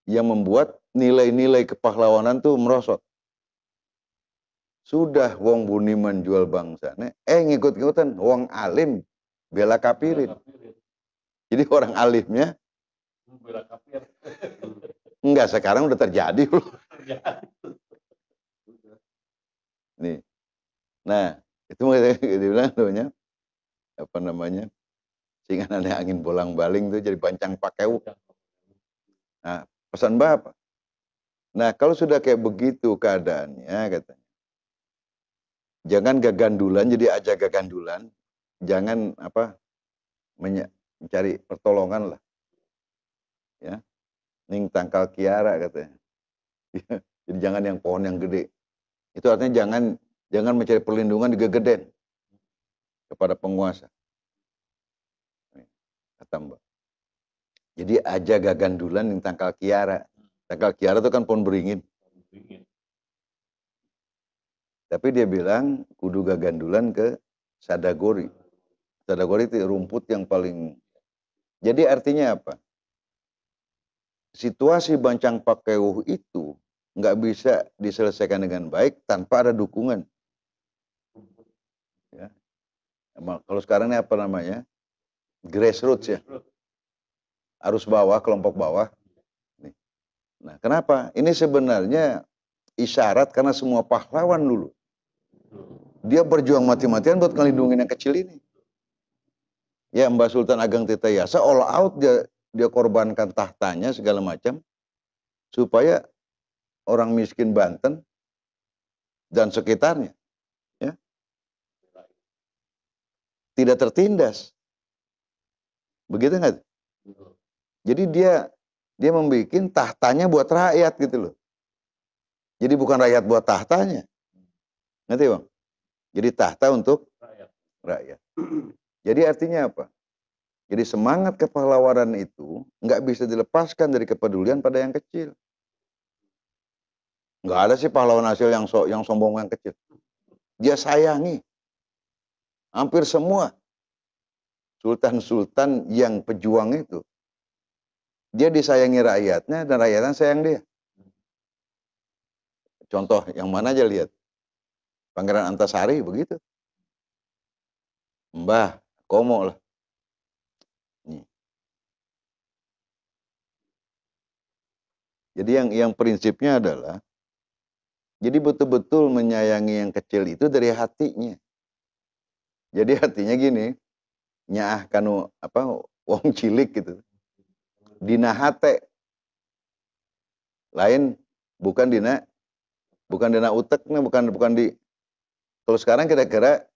Yang membuat nilai-nilai kepahlawanan tuh merosot. Sudah wong buni menjual bangsane, eh ngikut-ngikutan wong alim bela kapirin. Jadi orang alimnya bela Enggak, sekarang udah terjadi loh. Nih. Nah, itu dibilang namanya apa namanya? Sehingga ada angin bolang-baling tuh jadi bancang pakewuk. Nah, pesan Bapak. Nah, kalau sudah kayak begitu keadaannya katanya jangan gagandulan jadi aja gagandulan jangan apa mencari pertolongan lah ya ning tangkal kiara katanya jadi jangan yang pohon yang gede itu artinya jangan jangan mencari perlindungan di gegeden kepada penguasa kata mbak jadi aja gagandulan yang tangkal kiara tangkal kiara itu kan pohon beringin tapi dia bilang kudu gagandulan ke sadagori. Sadagori itu rumput yang paling... Jadi artinya apa? Situasi bancang pakewuh itu nggak bisa diselesaikan dengan baik tanpa ada dukungan. Ya. Kalau sekarang ini apa namanya? Grassroots ya. Arus bawah, kelompok bawah. Nah, kenapa? Ini sebenarnya isyarat karena semua pahlawan dulu dia berjuang mati-matian buat ngelindungin yang kecil ini. Ya Mbak Sultan Ageng Yasa all out dia dia korbankan tahtanya segala macam supaya orang miskin Banten dan sekitarnya ya, tidak tertindas. Begitu nggak? Jadi dia dia membuat tahtanya buat rakyat gitu loh. Jadi bukan rakyat buat tahtanya. Ngerti bang? Jadi tahta untuk rakyat. rakyat. Jadi artinya apa? Jadi semangat kepahlawanan itu nggak bisa dilepaskan dari kepedulian pada yang kecil. Nggak ada sih pahlawan hasil yang so, yang sombong yang kecil. Dia sayangi. Hampir semua sultan-sultan yang pejuang itu dia disayangi rakyatnya dan rakyatnya sayang dia. Contoh yang mana aja lihat. Pangeran Antasari begitu. Mbah, komo lah. Jadi yang yang prinsipnya adalah jadi betul-betul menyayangi yang kecil itu dari hatinya. Jadi hatinya gini, nyah kanu apa wong cilik gitu. Dina hate. Lain bukan dina bukan dina uteknya, bukan bukan di kalau sekarang kira-kira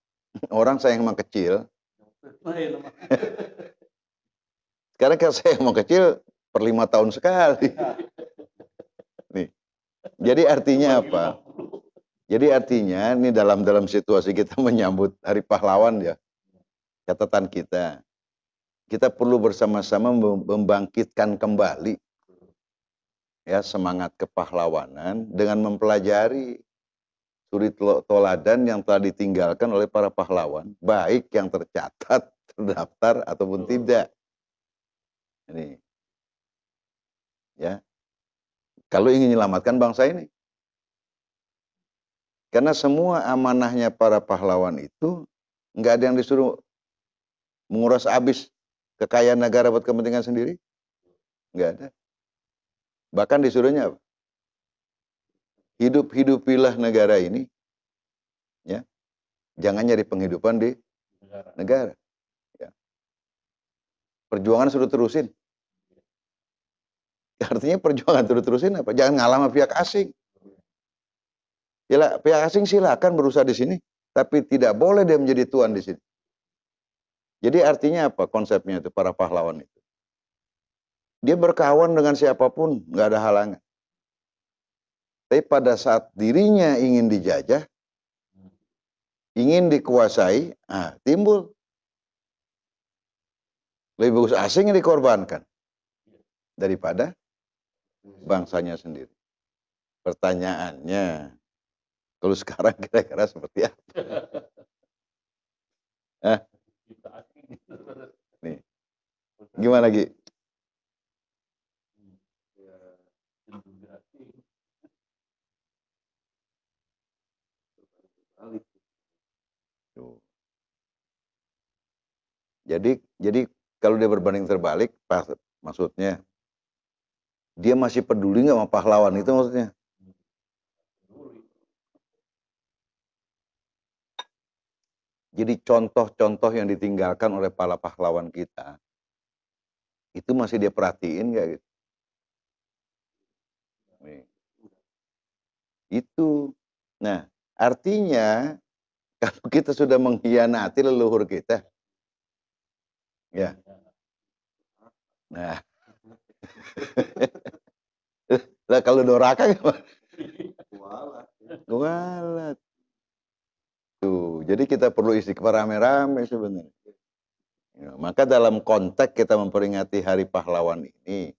orang saya yang mau kecil. sekarang kalau saya mau kecil per lima tahun sekali. Nih. Jadi artinya apa? Jadi artinya ini dalam dalam situasi kita menyambut Hari Pahlawan ya. Catatan kita. Kita perlu bersama-sama membangkitkan kembali ya semangat kepahlawanan dengan mempelajari suri toladan yang telah ditinggalkan oleh para pahlawan, baik yang tercatat, terdaftar ataupun oh. tidak. Ini. Ya. Kalau ingin menyelamatkan bangsa ini. Karena semua amanahnya para pahlawan itu nggak ada yang disuruh menguras habis kekayaan negara buat kepentingan sendiri. Nggak ada. Bahkan disuruhnya apa? hidup-hidupilah negara ini. Ya. Jangan nyari penghidupan di negara. negara. Ya. Perjuangan suruh terusin. Artinya perjuangan suruh terusin apa? Jangan ngalah sama pihak asing. Ya, pihak asing silakan berusaha di sini, tapi tidak boleh dia menjadi tuan di sini. Jadi artinya apa konsepnya itu para pahlawan itu? Dia berkawan dengan siapapun, nggak ada halangan. Tapi pada saat dirinya ingin dijajah, ingin dikuasai, ah, timbul. Lebih bagus asing yang dikorbankan daripada bangsanya sendiri. Pertanyaannya, kalau sekarang kira-kira seperti apa? Hah? Nih. Gimana Ki? Jadi jadi kalau dia berbanding terbalik, pas, maksudnya dia masih peduli nggak sama pahlawan itu maksudnya? Jadi contoh-contoh yang ditinggalkan oleh para pahlawan kita itu masih dia perhatiin nggak gitu? Itu. Nah, artinya kalau kita sudah mengkhianati leluhur kita, Ya. Nah. lah kalau doraka gimana? Kualat. Tuh, jadi kita perlu isi rame-rame sebenarnya. Ya, maka dalam konteks kita memperingati Hari Pahlawan ini,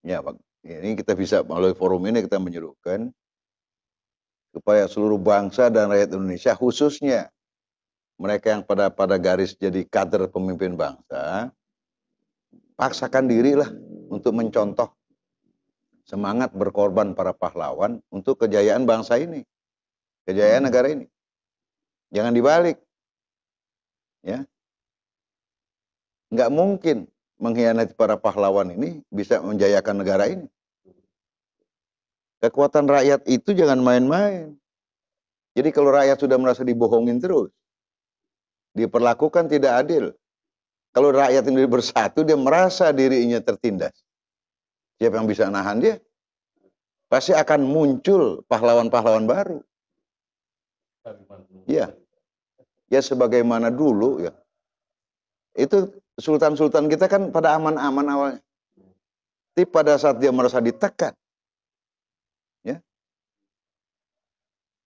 ya ini kita bisa melalui forum ini kita menyuruhkan supaya seluruh bangsa dan rakyat Indonesia khususnya mereka yang pada pada garis jadi kader pemimpin bangsa, paksakan dirilah untuk mencontoh semangat berkorban para pahlawan untuk kejayaan bangsa ini, kejayaan negara ini. Jangan dibalik. Ya. Nggak mungkin mengkhianati para pahlawan ini bisa menjayakan negara ini. Kekuatan rakyat itu jangan main-main. Jadi kalau rakyat sudah merasa dibohongin terus, diperlakukan tidak adil. Kalau rakyat ini bersatu, dia merasa dirinya tertindas. Siapa yang bisa nahan dia? Pasti akan muncul pahlawan-pahlawan baru. Ya. Ya sebagaimana dulu ya. Itu sultan-sultan kita kan pada aman-aman awalnya. Tapi pada saat dia merasa ditekan, ya,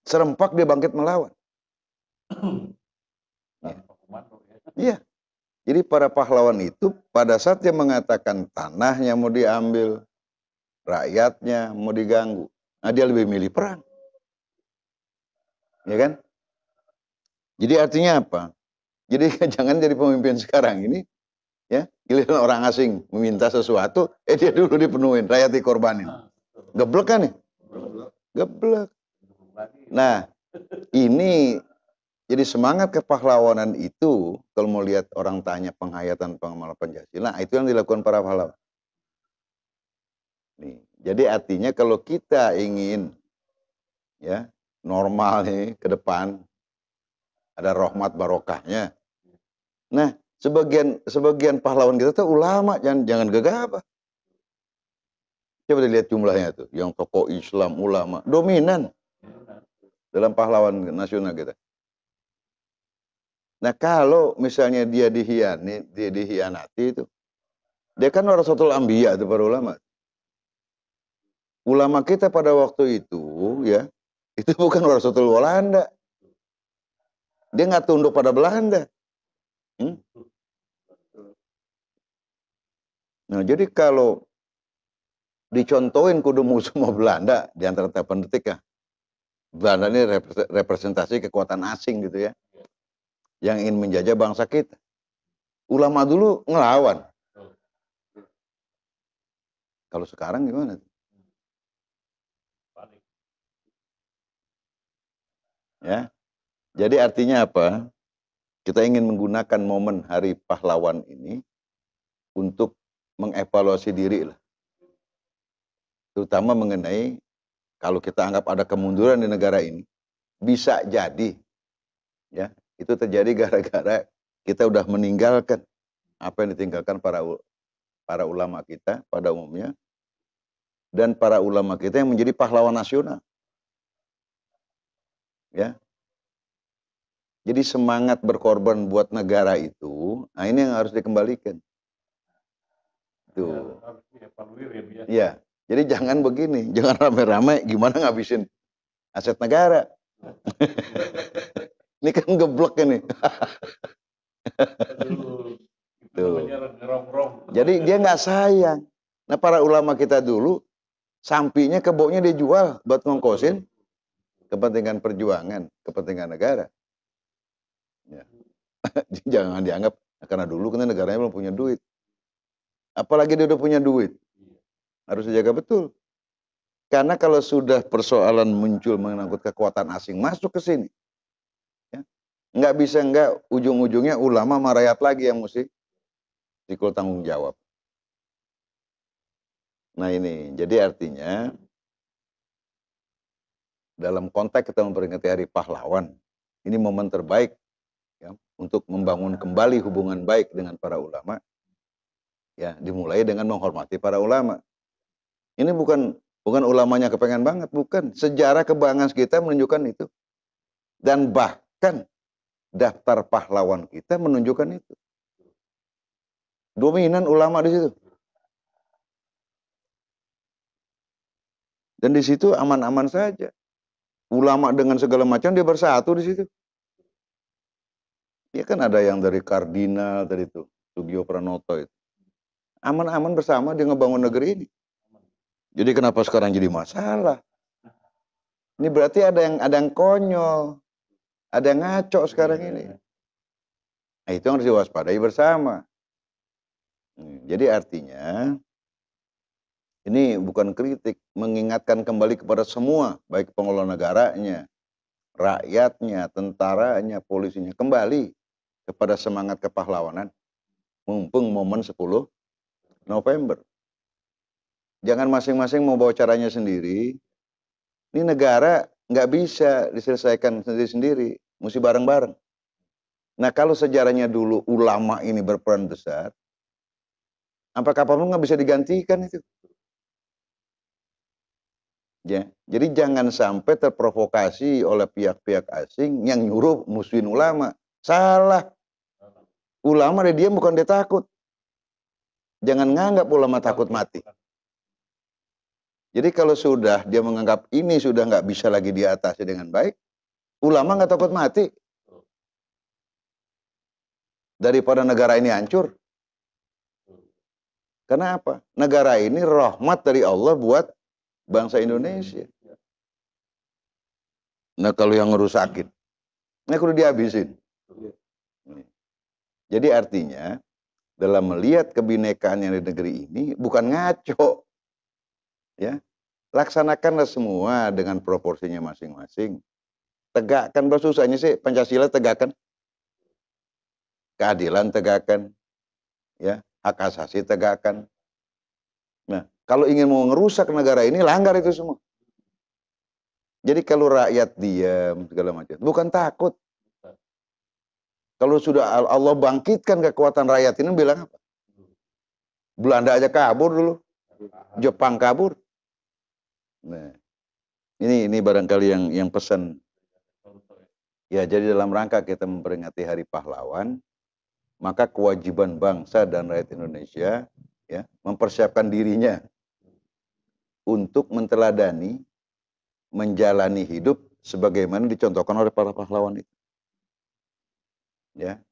serempak dia bangkit melawan. Iya. Jadi para pahlawan itu pada saat dia mengatakan tanahnya mau diambil, rakyatnya mau diganggu. Nah dia lebih milih perang. Ya kan? Jadi artinya apa? Jadi jangan jadi pemimpin sekarang ini ya giliran orang asing meminta sesuatu eh dia dulu dipenuhin rakyat dikorbanin ah, geblek kan nih ya? geblek nah ini jadi semangat kepahlawanan itu, kalau mau lihat orang tanya penghayatan pengamal Pancasila, itu yang dilakukan para pahlawan. Nih, jadi artinya kalau kita ingin ya normal nih ke depan, ada rahmat barokahnya. Nah, sebagian sebagian pahlawan kita tuh ulama, jangan jangan gegabah. Coba dilihat jumlahnya tuh, yang tokoh Islam, ulama, dominan dalam pahlawan nasional kita. Nah kalau misalnya dia dihiani, dia dihianati itu, dia kan orang satu ambia itu para ulama. Ulama kita pada waktu itu ya, itu bukan orang satu Belanda. Dia nggak tunduk pada Belanda. Hmm? Nah jadi kalau dicontohin kudu musuh mau Belanda di antara detik ya. Belanda ini representasi kekuatan asing gitu ya yang ingin menjajah bangsa kita. Ulama dulu ngelawan. Kalau sekarang gimana? Ya. Jadi artinya apa? Kita ingin menggunakan momen Hari Pahlawan ini untuk mengevaluasi diri lah. Terutama mengenai kalau kita anggap ada kemunduran di negara ini, bisa jadi ya itu terjadi gara-gara kita udah meninggalkan apa yang ditinggalkan para para ulama kita pada umumnya dan para ulama kita yang menjadi pahlawan nasional. Ya. Jadi semangat berkorban buat negara itu, nah ini yang harus dikembalikan. Tuh. Ya, Jadi jangan begini, jangan ramai-ramai gimana ngabisin aset negara. Ini kan geblek ini. Aduh, Tuh. Jadi dia nggak sayang. Nah para ulama kita dulu sampinya keboknya jual buat ngongkosin kepentingan perjuangan, kepentingan negara. Ya. Jangan dianggap nah, karena dulu karena negaranya belum punya duit. Apalagi dia udah punya duit. Iya. Harus dijaga betul. Karena kalau sudah persoalan muncul mengangkut kekuatan asing masuk ke sini, Nggak bisa nggak ujung-ujungnya ulama merayap lagi yang mesti dikul tanggung jawab. Nah ini, jadi artinya dalam konteks kita memperingati hari pahlawan, ini momen terbaik ya, untuk membangun kembali hubungan baik dengan para ulama. Ya, dimulai dengan menghormati para ulama. Ini bukan bukan ulamanya kepengen banget, bukan. Sejarah kebanggaan kita menunjukkan itu. Dan bahkan daftar pahlawan kita menunjukkan itu. Dominan ulama di situ. Dan di situ aman-aman saja. Ulama dengan segala macam dia bersatu di situ. Ya kan ada yang dari kardinal tadi itu, Sugio Pranoto itu. Aman-aman bersama dia ngebangun negeri ini. Jadi kenapa sekarang jadi masalah? Ini berarti ada yang ada yang konyol. Ada yang ngaco iya, sekarang iya, ini. Iya. Nah, itu yang harus diwaspadai bersama. Hmm, jadi artinya ini bukan kritik, mengingatkan kembali kepada semua, baik pengelola negaranya, rakyatnya, tentaranya, polisinya, kembali kepada semangat kepahlawanan mumpung momen 10 November. Jangan masing-masing mau bawa caranya sendiri. Ini negara nggak bisa diselesaikan sendiri-sendiri. Mesti bareng-bareng. Nah kalau sejarahnya dulu ulama ini berperan besar, apakah kamu nggak bisa digantikan itu. Ya, jadi jangan sampai terprovokasi oleh pihak-pihak asing yang nyuruh musuhin ulama. Salah. Ulama dia diam bukan dia takut. Jangan nganggap ulama takut mati. Jadi kalau sudah dia menganggap ini sudah nggak bisa lagi diatasi dengan baik, Ulama nggak takut mati. Daripada negara ini hancur. Kenapa? Negara ini rahmat dari Allah buat bangsa Indonesia. Nah kalau yang ngerusakin, ini kudu dihabisin. Jadi artinya dalam melihat kebinekaan yang di negeri ini bukan ngaco, ya laksanakanlah semua dengan proporsinya masing-masing tegakkan berapa susahnya sih Pancasila tegakkan keadilan tegakkan ya hak asasi tegakkan nah kalau ingin mau ngerusak negara ini langgar itu semua jadi kalau rakyat diam segala macam bukan takut kalau sudah Allah bangkitkan kekuatan rakyat ini bilang apa Belanda aja kabur dulu Jepang kabur nah ini ini barangkali yang yang pesan Ya, jadi dalam rangka kita memperingati Hari Pahlawan, maka kewajiban bangsa dan rakyat Indonesia ya, mempersiapkan dirinya untuk menteladani menjalani hidup sebagaimana dicontohkan oleh para pahlawan itu. Ya.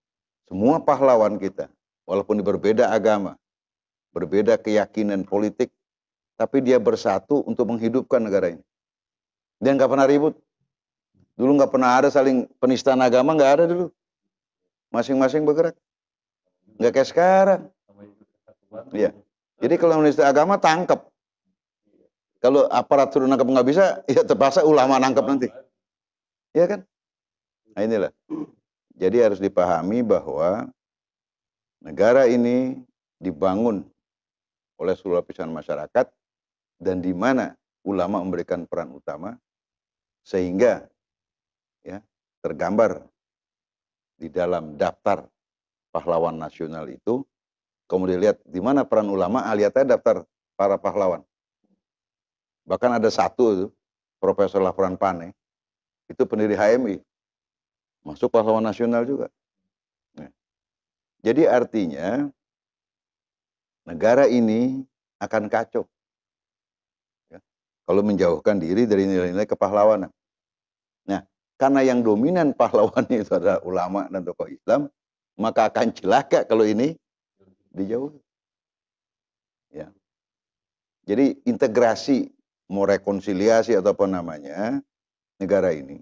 Semua pahlawan kita, walaupun berbeda agama, berbeda keyakinan politik, tapi dia bersatu untuk menghidupkan negara ini. Dia nggak pernah ribut. Dulu nggak pernah ada saling penistaan agama, nggak ada dulu. Masing-masing bergerak. Nggak kayak sekarang. Iya. Jadi kalau menista agama tangkap. Kalau aparat suruh nangkap nggak bisa, ya terpaksa ulama nangkap nanti. Iya kan? Nah inilah. Jadi harus dipahami bahwa negara ini dibangun oleh seluruh lapisan masyarakat dan di mana ulama memberikan peran utama sehingga tergambar di dalam daftar pahlawan nasional itu, kemudian lihat di mana peran ulama, ah, lihat aja daftar para pahlawan. Bahkan ada satu Profesor Lafran Pane, itu pendiri HMI, masuk pahlawan nasional juga. Nah, jadi artinya negara ini akan kacau ya, kalau menjauhkan diri dari nilai-nilai kepahlawanan karena yang dominan pahlawannya itu adalah ulama dan tokoh Islam, maka akan celaka kalau ini dijauhi. Ya. Jadi integrasi mau rekonsiliasi atau apa namanya negara ini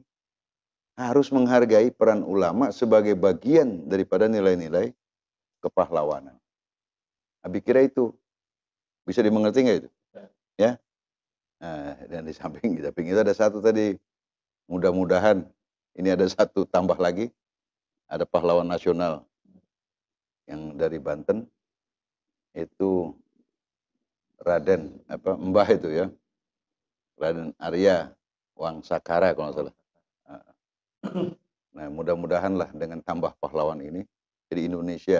harus menghargai peran ulama sebagai bagian daripada nilai-nilai kepahlawanan. Abi kira itu bisa dimengerti nggak itu? Ya. ya. Nah, dan di samping di samping itu ada satu tadi mudah-mudahan ini ada satu tambah lagi, ada pahlawan nasional yang dari Banten itu Raden apa Mbah itu ya. Raden Arya Wangsakara kalau nggak salah. Nah, nah mudah-mudahan lah dengan tambah pahlawan ini jadi Indonesia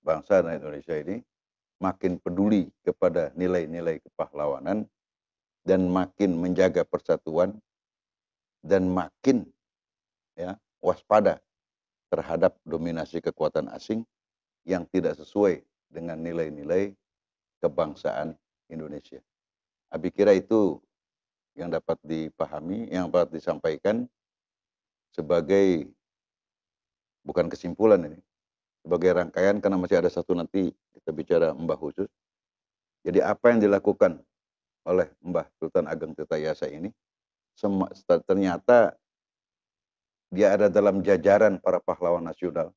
bangsa dan Indonesia ini makin peduli kepada nilai-nilai kepahlawanan dan makin menjaga persatuan dan makin ya, waspada terhadap dominasi kekuatan asing yang tidak sesuai dengan nilai-nilai kebangsaan Indonesia. Abi kira itu yang dapat dipahami, yang dapat disampaikan sebagai bukan kesimpulan ini, sebagai rangkaian karena masih ada satu nanti kita bicara Mbah khusus. Jadi apa yang dilakukan oleh Mbah Sultan Ageng Tirta Yasa ini ternyata dia ada dalam jajaran para pahlawan nasional.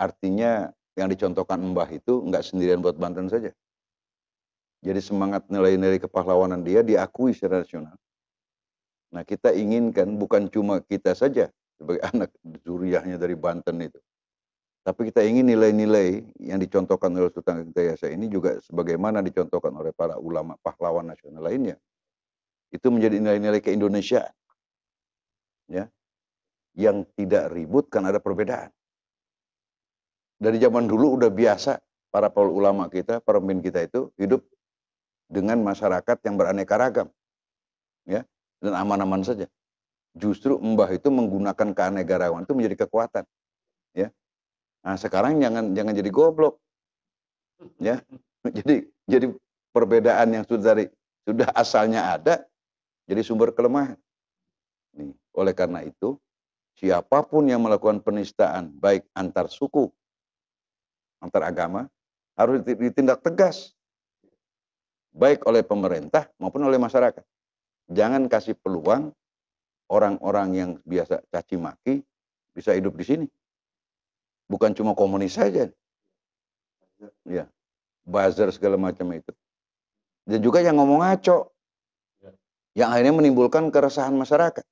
Artinya yang dicontohkan Mbah itu nggak sendirian buat Banten saja. Jadi semangat nilai-nilai kepahlawanan dia diakui secara nasional. Nah kita inginkan bukan cuma kita saja sebagai anak zuriahnya dari Banten itu. Tapi kita ingin nilai-nilai yang dicontohkan oleh Sultan Hidayasa ini juga sebagaimana dicontohkan oleh para ulama pahlawan nasional lainnya itu menjadi nilai-nilai keindonesiaan. Ya. Yang tidak ribut karena ada perbedaan. Dari zaman dulu udah biasa para paul ulama kita, para pemimpin kita itu hidup dengan masyarakat yang beraneka ragam. Ya, dan aman-aman saja. Justru Mbah itu menggunakan keanekaragaman itu menjadi kekuatan. Ya. Nah, sekarang jangan jangan jadi goblok. Ya. Jadi jadi perbedaan yang sudah dari sudah asalnya ada jadi sumber kelemahan. Nih, oleh karena itu, siapapun yang melakukan penistaan, baik antar suku, antar agama, harus ditindak tegas. Baik oleh pemerintah maupun oleh masyarakat. Jangan kasih peluang orang-orang yang biasa caci maki bisa hidup di sini. Bukan cuma komunis saja. Ya, buzzer segala macam itu. Dan juga yang ngomong ngaco yang akhirnya menimbulkan keresahan masyarakat.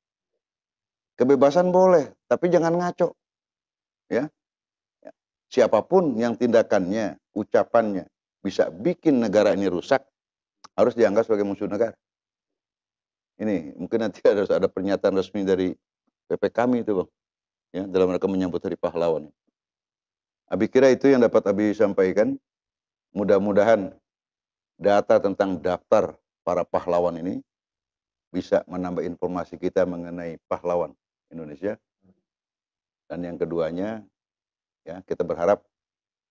Kebebasan boleh, tapi jangan ngaco. Ya. Siapapun yang tindakannya, ucapannya bisa bikin negara ini rusak harus dianggap sebagai musuh negara. Ini mungkin nanti harus ada pernyataan resmi dari PP kami itu, Bang. Ya, dalam mereka menyambut hari pahlawan. Abi kira itu yang dapat Abi sampaikan. Mudah-mudahan data tentang daftar para pahlawan ini bisa menambah informasi kita mengenai pahlawan Indonesia. Dan yang keduanya, ya kita berharap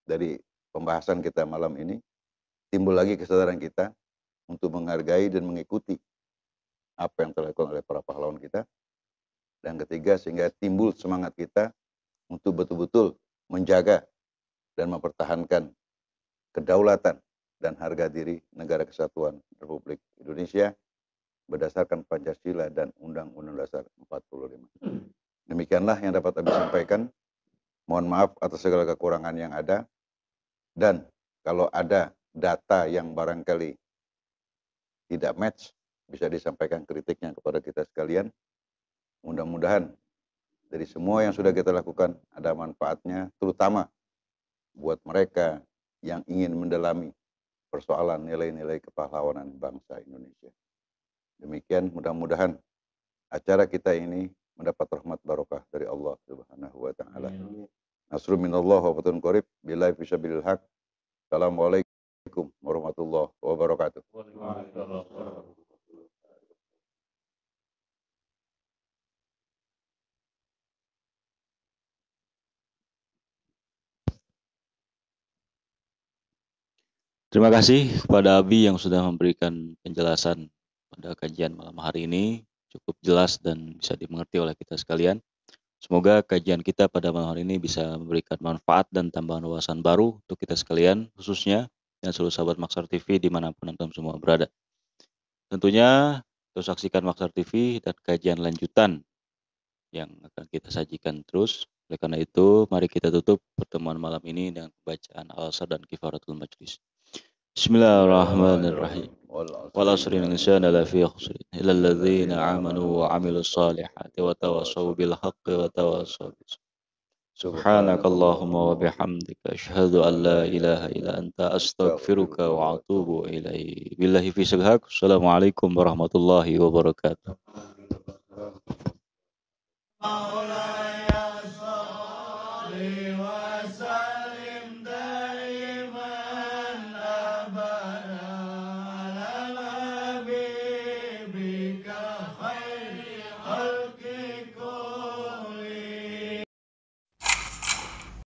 dari pembahasan kita malam ini timbul lagi kesadaran kita untuk menghargai dan mengikuti apa yang telah dilakukan oleh para pahlawan kita. Dan ketiga, sehingga timbul semangat kita untuk betul-betul menjaga dan mempertahankan kedaulatan dan harga diri negara kesatuan Republik Indonesia berdasarkan Pancasila dan Undang-Undang Dasar 45. Hmm. Demikianlah yang dapat kami sampaikan. Mohon maaf atas segala kekurangan yang ada. Dan kalau ada data yang barangkali tidak match, bisa disampaikan kritiknya kepada kita sekalian. Mudah-mudahan dari semua yang sudah kita lakukan ada manfaatnya, terutama buat mereka yang ingin mendalami persoalan nilai-nilai kepahlawanan bangsa Indonesia. Demikian mudah-mudahan acara kita ini mendapat rahmat barokah dari Allah Subhanahu wa taala. Nasru minallah wa fatun qarib billahi fi sabilil haq. Assalamualaikum warahmatullahi wabarakatuh. Terima kasih kepada Abi yang sudah memberikan penjelasan pada kajian malam hari ini cukup jelas dan bisa dimengerti oleh kita sekalian. Semoga kajian kita pada malam hari ini bisa memberikan manfaat dan tambahan wawasan baru untuk kita sekalian, khususnya dan seluruh sahabat Maksar TV dimanapun antum semua berada. Tentunya terus saksikan Maksar TV dan kajian lanjutan yang akan kita sajikan terus. Oleh karena itu, mari kita tutup pertemuan malam ini dengan bacaan al dan Kifaratul Majlis. بسم الله الرحمن الرحيم والعصر إن الإنسان لفي خسر إلا الذين آمنوا وعملوا الصالحات وتواصوا بالحق وتواصوا سبحانك اللهم وبحمدك أشهد أن لا إله إلا أنت أستغفرك وأتوب إليك بالله في سبحانك السلام عليكم ورحمة الله وبركاته مولاي صل